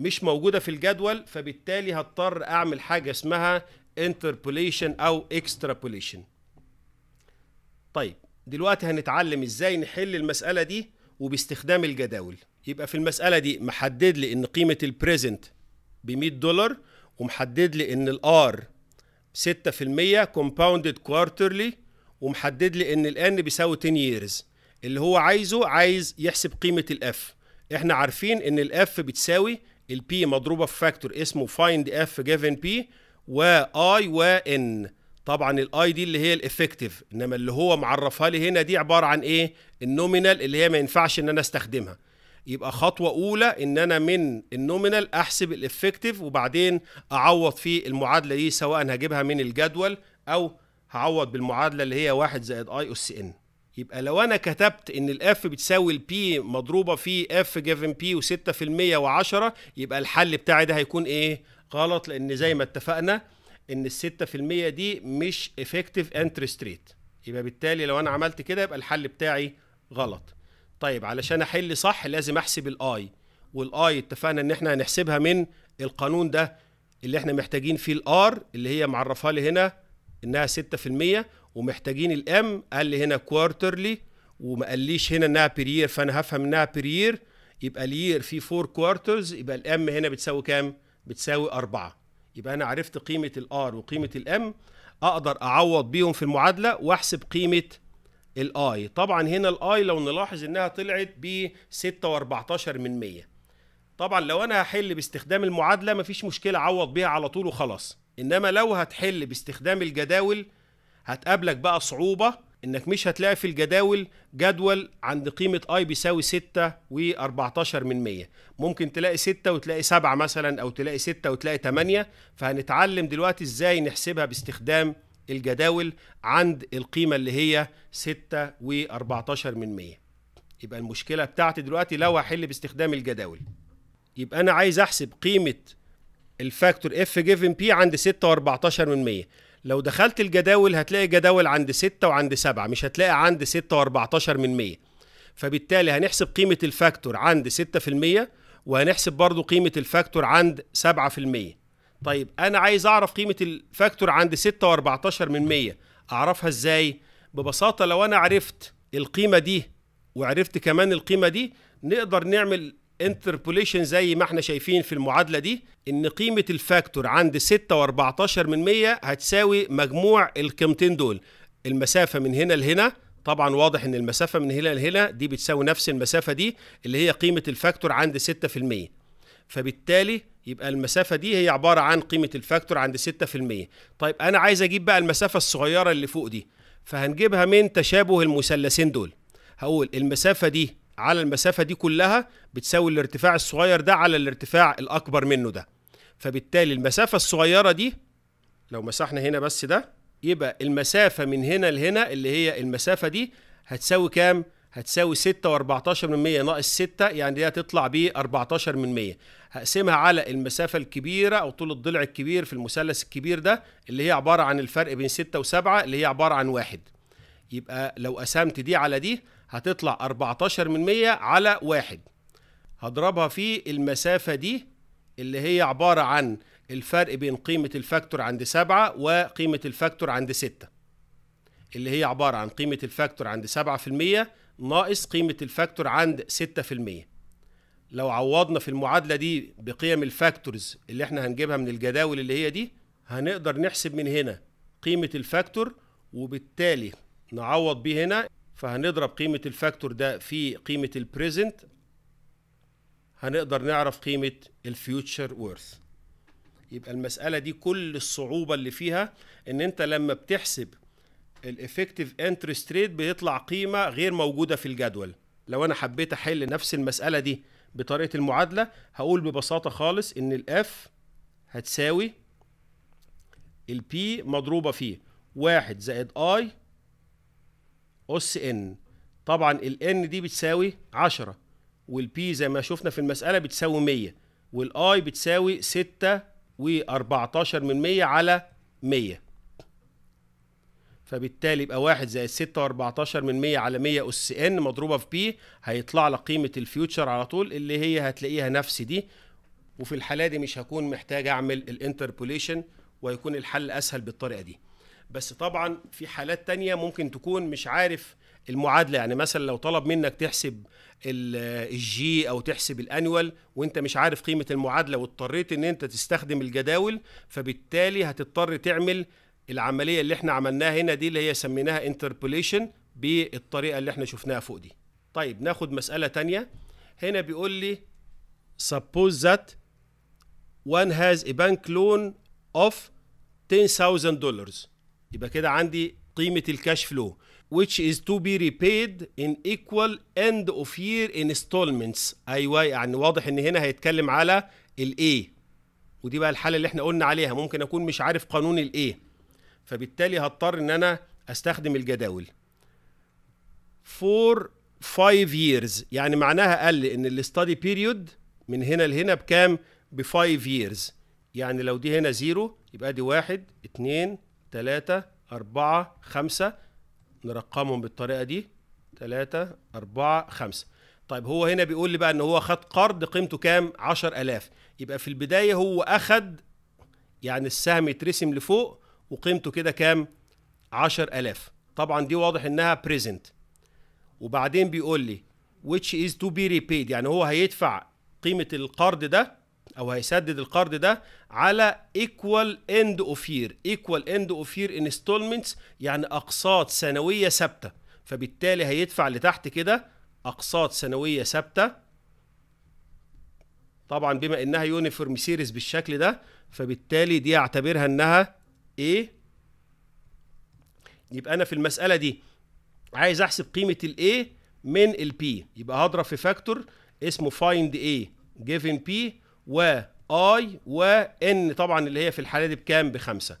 مش موجوده في الجدول فبالتالي هضطر اعمل حاجه اسمها انتربوليشن او اكسترابوليشن طيب دلوقتي هنتعلم ازاي نحل المساله دي وباستخدام الجداول يبقى في المساله دي محدد لي ان قيمه البريزنت ب 100 دولار ومحدد لي ان الار 6% كومباوندد كوارترلي ومحدد لي ان الان بيساوي 10 ييرز اللي هو عايزه عايز يحسب قيمه الاف احنا عارفين ان الاف بتساوي البي مضروبه في فاكتور اسمه فايند اف جيفن بي واي وان طبعا الاي دي اللي هي الافكتيف انما اللي هو معرفها لي هنا دي عباره عن ايه النومينال اللي هي ما ينفعش ان انا استخدمها يبقى خطوه اولى ان انا من النومينال احسب الافكتيف وبعدين اعوض في المعادله دي سواء هجيبها من الجدول او هعوض بالمعادله اللي هي 1 زائد اي اس ان يبقى لو انا كتبت ان الاف بتساوي البي مضروبه في اف جيفن بي و6% و10 يبقى الحل بتاعي ده هيكون ايه غلط لان زي ما اتفقنا ان ال 6% دي مش افكتيف انترست ريت يبقى بالتالي لو انا عملت كده يبقى الحل بتاعي غلط طيب علشان احل صح لازم احسب الاي والاي اتفقنا ان احنا هنحسبها من القانون ده اللي احنا محتاجين فيه الار اللي هي معرفها لي هنا انها 6% ومحتاجين الام قال لي هنا كوارترلي وما قاليش هنا انها بير فانا هفهم انها بير يبقى الير فيه 4 كوارترز يبقى الام هنا بتساوي كام؟ بتساوي 4 يبقى انا عرفت قيمه الار وقيمه الام اقدر اعوض بيهم في المعادله واحسب قيمه الاي طبعا هنا الاي لو نلاحظ انها طلعت ب 6.14 من 100 طبعا لو انا هحل باستخدام المعادله مفيش مشكله اعوض بيها على طول وخلاص انما لو هتحل باستخدام الجداول هتقابلك بقى صعوبه انك مش هتلاقي في الجداول جدول عند قيمه اي بيساوي 6 و14 من 100 ممكن تلاقي 6 وتلاقي 7 مثلا او تلاقي 6 وتلاقي 8 فهنتعلم دلوقتي ازاي نحسبها باستخدام الجداول عند القيمه اللي هي 6 و14 من 100 يبقى المشكله بتاعتي دلوقتي لو هحل باستخدام الجداول يبقى انا عايز احسب قيمه الفاكتور اف جيفن بي عند 6 و14 من 100 لو دخلت الجداول هتلاقي جداول عند 6 وعند 7 مش هتلاقي عند 6 و14 من 100 فبالتالي هنحسب قيمة الفاكتور عند 6% وهنحسب برضو قيمة الفاكتور عند 7% طيب أنا عايز أعرف قيمة الفاكتور عند 6 و14 من 100 أعرفها إزاي؟ ببساطة لو أنا عرفت القيمة دي وعرفت كمان القيمة دي نقدر نعمل انتربوليشن زي ما احنا شايفين في المعادله دي ان قيمه الفاكتور عند 6 و14 من 100 هتساوي مجموع القيمتين دول المسافه من هنا لهنا طبعا واضح ان المسافه من هنا لهنا دي بتساوي نفس المسافه دي اللي هي قيمه الفاكتور عند 6% فبالتالي يبقى المسافة دي هي عبارة عن قيمة الفاكتور عند 6% طيب أنا عايز أجيب بقى المسافة الصغيرة اللي فوق دي فهنجيبها من تشابه المثلثين دول هقول المسافة دي على المسافه دي كلها بتساوي الارتفاع الصغير ده على الارتفاع الاكبر منه ده فبالتالي المسافه الصغيره دي لو مسحنا هنا بس ده يبقى المسافه من هنا لهنا اللي هي المسافه دي هتساوي كام هتساوي 6 و14 من 100 ناقص 6 يعني دي هتطلع ب 14 من 100 هقسمها على المسافة الكبيرة أو طول الضلع الكبير في المثلث الكبير ده اللي هي عبارة عن الفرق بين 6 و7 اللي هي عبارة عن واحد يبقى لو قسمت دي على دي هتطلع 14 من 100 على 1 هضربها في المسافة دي اللي هي عبارة عن الفرق بين قيمة الفاكتور عند 7 وقيمة الفاكتور عند 6 اللي هي عبارة عن قيمة الفاكتور عند 7% ناقص قيمة الفاكتور عند 6% لو عوضنا في المعادلة دي بقيم الفاكتورز اللي احنا هنجيبها من الجداول اللي هي دي هنقدر نحسب من هنا قيمة الفاكتور وبالتالي نعوض بيه هنا فهنضرب قيمة الفاكتور ده في قيمة البريزنت هنقدر نعرف قيمة الفيوتشر وورث يبقى المسألة دي كل الصعوبة اللي فيها ان انت لما بتحسب الافكتيف انترست ريت بيطلع قيمة غير موجودة في الجدول لو انا حبيت احل نفس المسألة دي بطريقة المعادلة هقول ببساطة خالص ان الاف هتساوي البي مضروبة فيه واحد زائد اي اس ان طبعا الان دي بتساوي 10 والبي زي ما شفنا في المساله بتساوي 100 والاي بتساوي 6 و14 من 100 على 100 فبالتالي يبقى 1 زائد 6 و14 من 100 على 100 اس ان مضروبه في بي هيطلع لك قيمه الفيوتشر على طول اللي هي هتلاقيها نفس دي وفي الحاله دي مش هكون محتاج اعمل الانتربوليشن ويكون الحل اسهل بالطريقه دي بس طبعا في حالات تانية ممكن تكون مش عارف المعادله يعني مثلا لو طلب منك تحسب الجي او تحسب الانوال وانت مش عارف قيمه المعادله واضطريت ان انت تستخدم الجداول فبالتالي هتضطر تعمل العمليه اللي احنا عملناها هنا دي اللي هي سميناها انتربوليشن بالطريقه اللي احنا شفناها فوق دي طيب ناخد مساله تانية هنا بيقول لي suppose that one has a bank loan of 10000 dollars يبقى كده عندي قيمة الكاش فلو which is to be repaid in equal end of year installments ايوه يعني واضح ان هنا هيتكلم على الـ A ودي بقى الحالة اللي احنا قلنا عليها ممكن اكون مش عارف قانون الـ A فبالتالي هضطر ان انا استخدم الجداول for 5 years يعني معناها قال لي ان study period من هنا لهنا بكام ب 5 years يعني لو دي هنا زيرو يبقى دي واحد اتنين 3 4 5 نرقمهم بالطريقه دي 3 4 5 طيب هو هنا بيقول لي بقى ان هو خد قرض قيمته كام 10000 يبقى في البدايه هو اخد يعني السهم يترسم لفوق وقيمته كده كام 10000 طبعا دي واضح انها بريزنت وبعدين بيقول لي which is to be repaid يعني هو هيدفع قيمه القرض ده او هيسدد القرض ده على ايكوال اند اوف يير ايكوال اند اوف يير انستولمنتس يعني اقساط سنويه ثابته فبالتالي هيدفع لتحت كده اقساط سنويه ثابته طبعا بما انها يونيفورم سيريز بالشكل ده فبالتالي دي اعتبرها انها ايه يبقى انا في المساله دي عايز احسب قيمه الايه من البي يبقى هضرب في فاكتور اسمه فايند ايه جيفن بي واي وان طبعا اللي هي في الحاله دي بكام بخمسة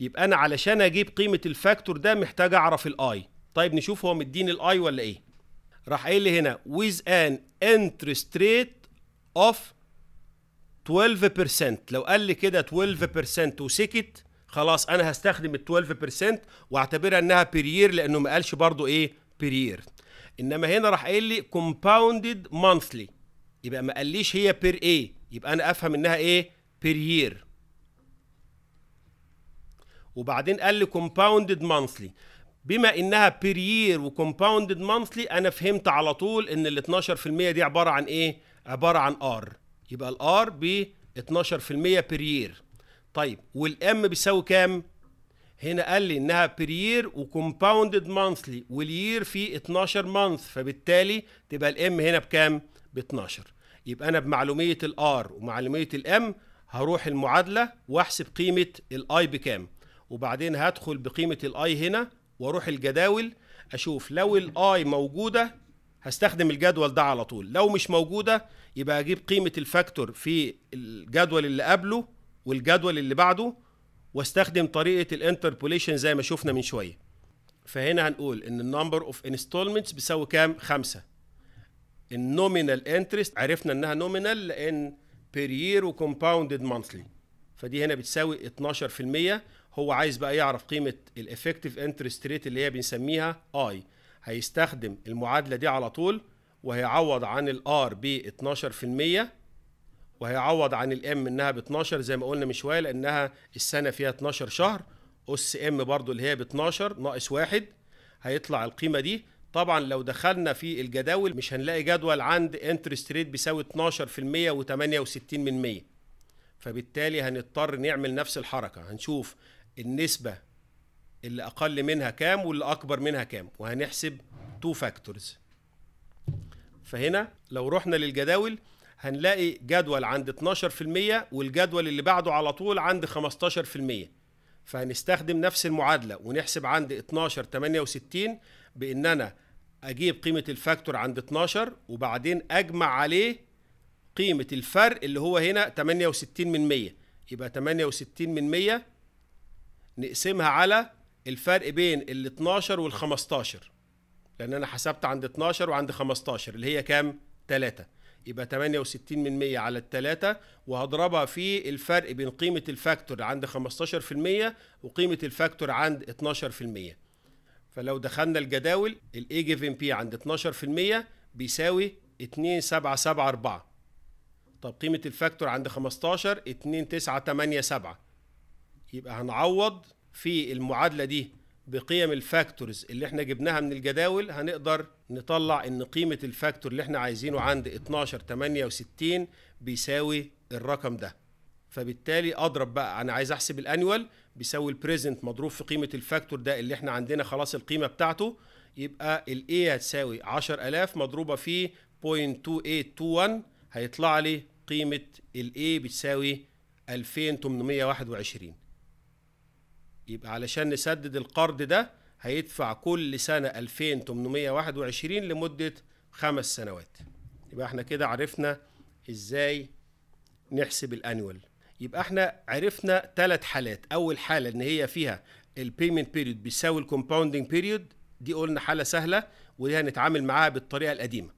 يبقى انا علشان اجيب قيمه الفاكتور ده محتاج اعرف الاي طيب نشوف هو مديني الاي ولا ايه راح قايل لي هنا with an interest rate of 12% لو قال لي كده 12% وسكت خلاص انا هستخدم ال 12% واعتبرها انها بيرير لانه ما قالش برضه ايه بيرير انما هنا راح قايل لي compounded monthly يبقى ما قاليش هي بير ايه يبقى انا افهم انها ايه بير يير وبعدين قال لي كومباوندد مانثلي بما انها بير يير وكومباوندد مانثلي انا فهمت على طول ان ال 12% دي عباره عن ايه عباره عن ار يبقى الار ب 12% بير يير طيب والام بيساوي كام هنا قال لي انها بير يير وكومباوندد مانثلي واليير فيه 12 مانث فبالتالي تبقى الام هنا بكام ب 12 يبقى انا بمعلوميه الار ومعلوميه الام هروح المعادله واحسب قيمه الاي بكام وبعدين هدخل بقيمه الاي هنا واروح الجداول اشوف لو الاي موجوده هستخدم الجدول ده على طول لو مش موجوده يبقى اجيب قيمه الفاكتور في الجدول اللي قبله والجدول اللي بعده واستخدم طريقه الانتربوليشن زي ما شفنا من شويه فهنا هنقول ان النمبر اوف انستولمنتس بيساوي كام خمسة النومينال انترست عرفنا انها نومينال لان بير يير وكومباوندد مانثلي فدي هنا بتساوي 12% هو عايز بقى يعرف قيمه الافكتيف انترست ريت اللي هي بنسميها اي هيستخدم المعادله دي على طول وهيعوض عن الار ب 12% وهيعوض عن الام انها ب 12 زي ما قلنا من شويه لانها السنه فيها 12 شهر اس ام برضو اللي هي ب 12 ناقص واحد هيطلع القيمه دي طبعا لو دخلنا في الجداول مش هنلاقي جدول عند انترست ريت بيساوي 12% و68 من 100 فبالتالي هنضطر نعمل نفس الحركة هنشوف النسبة اللي أقل منها كام واللي أكبر منها كام وهنحسب تو فاكتورز فهنا لو رحنا للجداول هنلاقي جدول عند 12% والجدول اللي بعده على طول عند 15% فهنستخدم نفس المعادلة ونحسب عند 12 68 بإن أنا اجيب قيمه الفاكتور عند 12 وبعدين اجمع عليه قيمه الفرق اللي هو هنا 68 من 100 يبقى 68 من 100 نقسمها على الفرق بين ال 12 وال 15 لان انا حسبت عند 12 وعند 15 اللي هي كام 3 يبقى 68 من 100 على الثلاثة وهضربها في الفرق بين قيمة الفاكتور عند 15% وقيمة الفاكتور عند 12% فلو دخلنا الجداول الاي جيفن بي عند 12% بيساوي 2774 طب قيمة الفاكتور عند 15 2987 يبقى هنعوض في المعادلة دي بقيم الفاكتورز اللي احنا جبناها من الجداول هنقدر نطلع ان قيمة الفاكتور اللي احنا عايزينه عند 1268 بيساوي الرقم ده فبالتالي اضرب بقى انا عايز احسب الانيوال بيساوي البريزنت مضروب في قيمه الفاكتور ده اللي احنا عندنا خلاص القيمه بتاعته يبقى الاي هتساوي 10000 مضروبه في 0.2821 هيطلع لي قيمه الاي بتساوي 2821 يبقى علشان نسدد القرض ده هيدفع كل سنه 2821 لمده خمس سنوات يبقى احنا كده عرفنا ازاي نحسب الانوال يبقى احنا عرفنا ثلاث حالات اول حاله ان هي فيها البيمنت بيريود بيساوي الكومباوندنج بيريود دي قلنا حاله سهله ودي هنتعامل معاها بالطريقه القديمه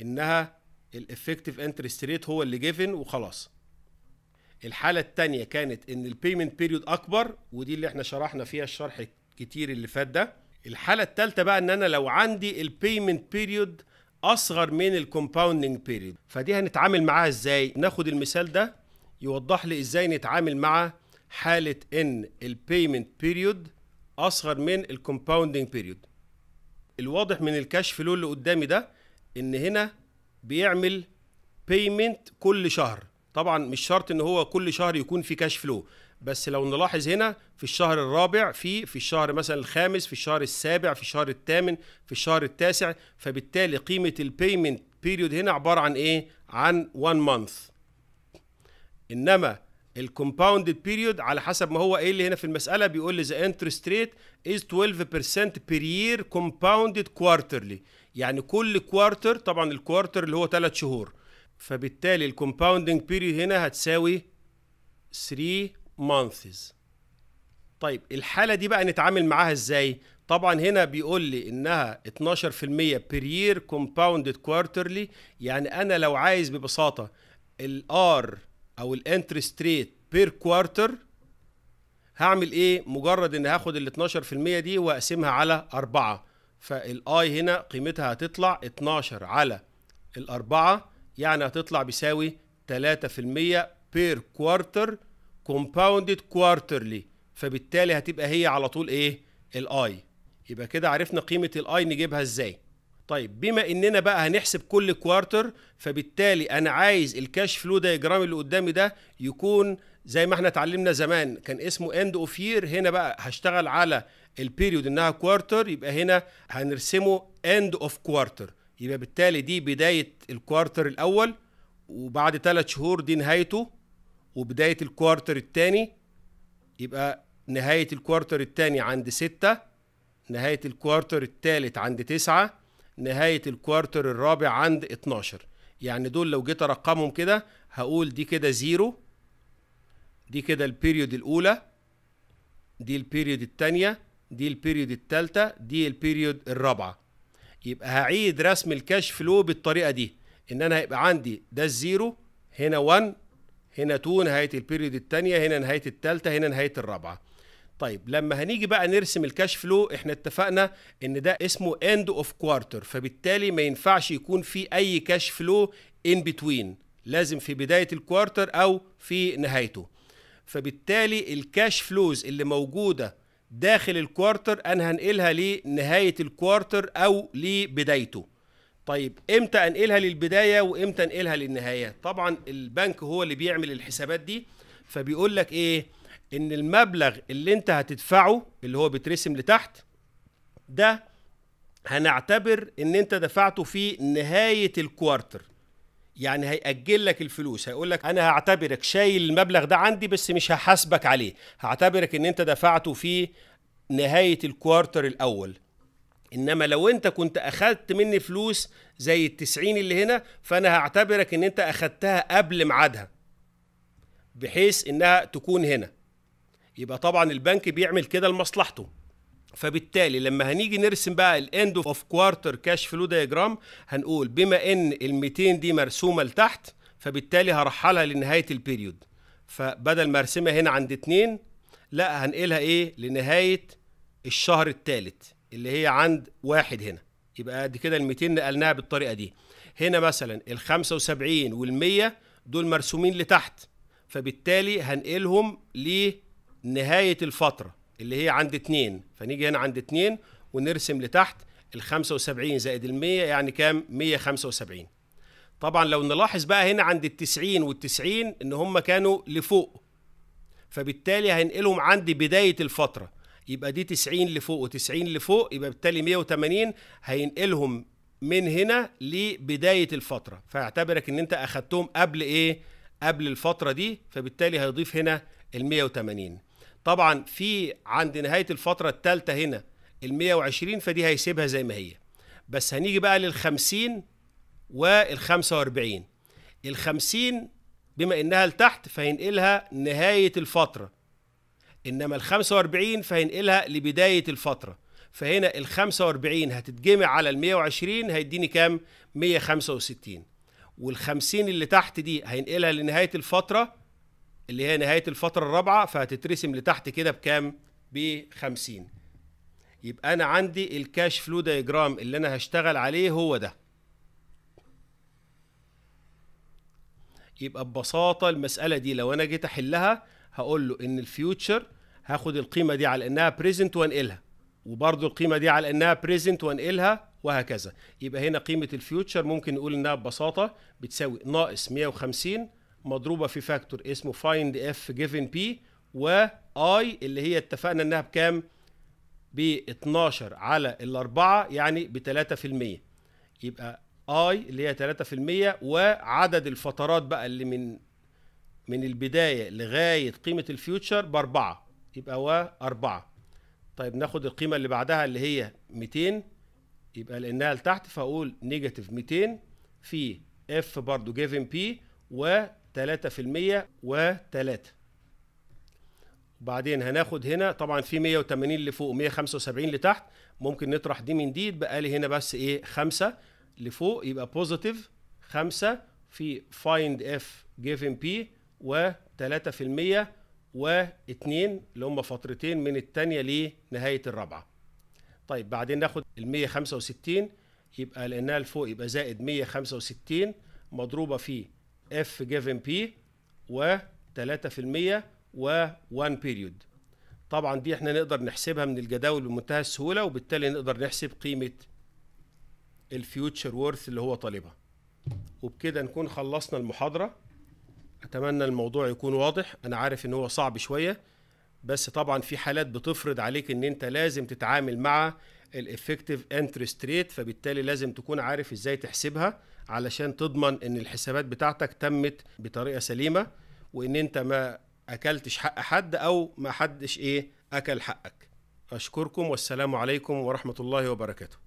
انها الافكتيف انترست ريت هو اللي جيفن وخلاص الحاله الثانيه كانت ان البيمنت بيريود اكبر ودي اللي احنا شرحنا فيها الشرح كتير اللي فات ده الحاله الثالثه بقى ان انا لو عندي البيمنت بيريود اصغر من الكومباوندنج بيريود فدي هنتعامل معاها ازاي ناخد المثال ده يوضح لي ازاي نتعامل مع حاله ان البيمنت بيريود اصغر من الكومباوندنج بيريود الواضح من الكاش فلو اللي قدامي ده ان هنا بيعمل بيمنت كل شهر طبعا مش شرط ان هو كل شهر يكون في كاش فلو بس لو نلاحظ هنا في الشهر الرابع في في الشهر مثلا الخامس في الشهر السابع في الشهر الثامن في الشهر التاسع فبالتالي قيمه البيمنت بيريود هنا عباره عن ايه عن 1 مانث انما الكومباوندد بيريود على حسب ما هو قايل لي هنا في المساله بيقول لي ذا انترست ريت از 12% بير يير كومباوندد كوارترلي يعني كل كوارتر طبعا الكوارتر اللي هو 3 شهور فبالتالي الكومباوندنج بيريود هنا هتساوي 3 مانثز طيب الحاله دي بقى نتعامل معاها ازاي طبعا هنا بيقول لي انها 12% بير يير كومباوندد كوارترلي يعني انا لو عايز ببساطه الار او الانترست ريت بير كوارتر هعمل ايه مجرد ان هاخد ال 12% دي واقسمها على أربعة فالاي هنا قيمتها هتطلع 12 على الأربعة يعني هتطلع بيساوي 3% بير كوارتر كومباوندد كوارترلي فبالتالي هتبقى هي على طول ايه الاي يبقى كده عرفنا قيمة الاي نجيبها ازاي طيب بما اننا بقى هنحسب كل كوارتر فبالتالي انا عايز الكاش فلو دايجرام اللي قدامي ده يكون زي ما احنا اتعلمنا زمان كان اسمه اند اوف يير هنا بقى هشتغل على البيريود انها كوارتر يبقى هنا هنرسمه اند اوف كوارتر يبقى بالتالي دي بدايه الكوارتر الاول وبعد ثلاث شهور دي نهايته وبدايه الكوارتر الثاني يبقى نهايه الكوارتر الثاني عند ستة نهايه الكوارتر الثالث عند تسعة نهاية الكوارتر الرابع عند 12 يعني دول لو جيت ارقمهم كده هقول دي كده زيرو دي كده البيريود الاولى دي البيريود التانية دي البيريود التالتة دي البيريود الرابعة يبقى هعيد رسم الكاش فلو بالطريقة دي ان انا هيبقى عندي ده الزيرو هنا 1 هنا 2 نهاية البيريود التانية هنا نهاية التالتة هنا نهاية الرابعة طيب لما هنيجي بقى نرسم الكاش فلو احنا اتفقنا ان ده اسمه اند اوف كوارتر فبالتالي ما ينفعش يكون في اي كاش فلو ان بتوين لازم في بدايه الكوارتر او في نهايته فبالتالي الكاش فلوز اللي موجوده داخل الكوارتر انا هنقلها لنهايه الكوارتر او لبدايته طيب امتى انقلها للبدايه وامتى انقلها للنهايه طبعا البنك هو اللي بيعمل الحسابات دي فبيقول لك ايه ان المبلغ اللي انت هتدفعه اللي هو بيترسم لتحت ده هنعتبر ان انت دفعته في نهايه الكوارتر يعني هيأجل لك الفلوس هيقول لك انا هعتبرك شايل المبلغ ده عندي بس مش هحاسبك عليه هعتبرك ان انت دفعته في نهايه الكوارتر الاول انما لو انت كنت اخدت مني فلوس زي التسعين اللي هنا فانا هعتبرك ان انت اخدتها قبل ميعادها بحيث انها تكون هنا يبقى طبعا البنك بيعمل كده لمصلحته فبالتالي لما هنيجي نرسم بقى الاند اوف كوارتر كاش فلو دايجرام هنقول بما ان ال 200 دي مرسومه لتحت فبالتالي هرحلها لنهايه البيريود فبدل ما ارسمها هنا عند 2 لا هنقلها ايه لنهايه الشهر الثالث اللي هي عند واحد هنا يبقى قد كده ال 200 نقلناها بالطريقه دي هنا مثلا ال 75 وال 100 دول مرسومين لتحت فبالتالي هنقلهم ليه نهايه الفتره اللي هي عند اتنين فنيجي هنا عند اتنين ونرسم لتحت ال 75 زائد ال 100 يعني كام 175 طبعا لو نلاحظ بقى هنا عند ال 90 وال 90 ان هم كانوا لفوق فبالتالي هينقلهم عند بدايه الفتره يبقى دي 90 لفوق و90 لفوق يبقى بالتالي 180 هينقلهم من هنا لبدايه الفتره فيعتبرك ان انت اخدتهم قبل ايه قبل الفتره دي فبالتالي هيضيف هنا ال 180 طبعا في عند نهايه الفتره الثالثه هنا ال 120 فدي هيسيبها زي ما هي بس هنيجي بقى لل 50 وال 45 ال 50 بما انها لتحت فهينقلها نهايه الفتره انما ال 45 فهينقلها لبدايه الفتره فهنا ال 45 هتتجمع على ال 120 هيديني كام 165 وال 50 اللي تحت دي هينقلها لنهايه الفتره اللي هي نهايه الفتره الرابعه فهتترسم لتحت كده بكام ب 50 يبقى انا عندي الكاش فلو دايجرام اللي انا هشتغل عليه هو ده يبقى ببساطه المساله دي لو انا جيت احلها هقول له ان الفيوتشر هاخد القيمه دي على انها بريزنت وانقلها وبرضه القيمه دي على انها بريزنت وانقلها وهكذا يبقى هنا قيمه الفيوتشر ممكن نقول انها ببساطه بتساوي ناقص 150 مضروبه في فاكتور اسمه فايند اف جيفن بي واي اللي هي اتفقنا انها بكام ب 12 على الأربعة يعني ب 3% يبقى اي اللي هي 3% وعدد الفترات بقى اللي من من البداية لغاية قيمة الفيوتشر بأربعة يبقى و أربعة طيب ناخد القيمة اللي بعدها اللي هي 200 يبقى لأنها لتحت فأقول نيجاتيف 200 في اف برضو جيفن بي و 3% و3 وبعدين هناخد هنا طبعا في 180 لفوق و 175 لتحت ممكن نطرح دي من دي يبقى لي هنا بس ايه 5 لفوق يبقى بوزيتيف 5 في فايند اف جيفن بي و3% و2 اللي هم فترتين من الثانيه لنهايه الرابعه. طيب بعدين ناخد ال 165 يبقى لانها لفوق يبقى زائد 165 مضروبه في اف جيفن بي و 3% و 1 بيريود طبعا دي احنا نقدر نحسبها من الجداول بمنتهى السهوله وبالتالي نقدر نحسب قيمه الفيوتشر وورث اللي هو طالبها وبكده نكون خلصنا المحاضره اتمنى الموضوع يكون واضح انا عارف ان هو صعب شويه بس طبعا في حالات بتفرض عليك ان انت لازم تتعامل مع الافكتيف انترست ريت فبالتالي لازم تكون عارف ازاي تحسبها علشان تضمن ان الحسابات بتاعتك تمت بطريقه سليمه وان انت ما اكلتش حق حد او ما حدش ايه اكل حقك اشكركم والسلام عليكم ورحمه الله وبركاته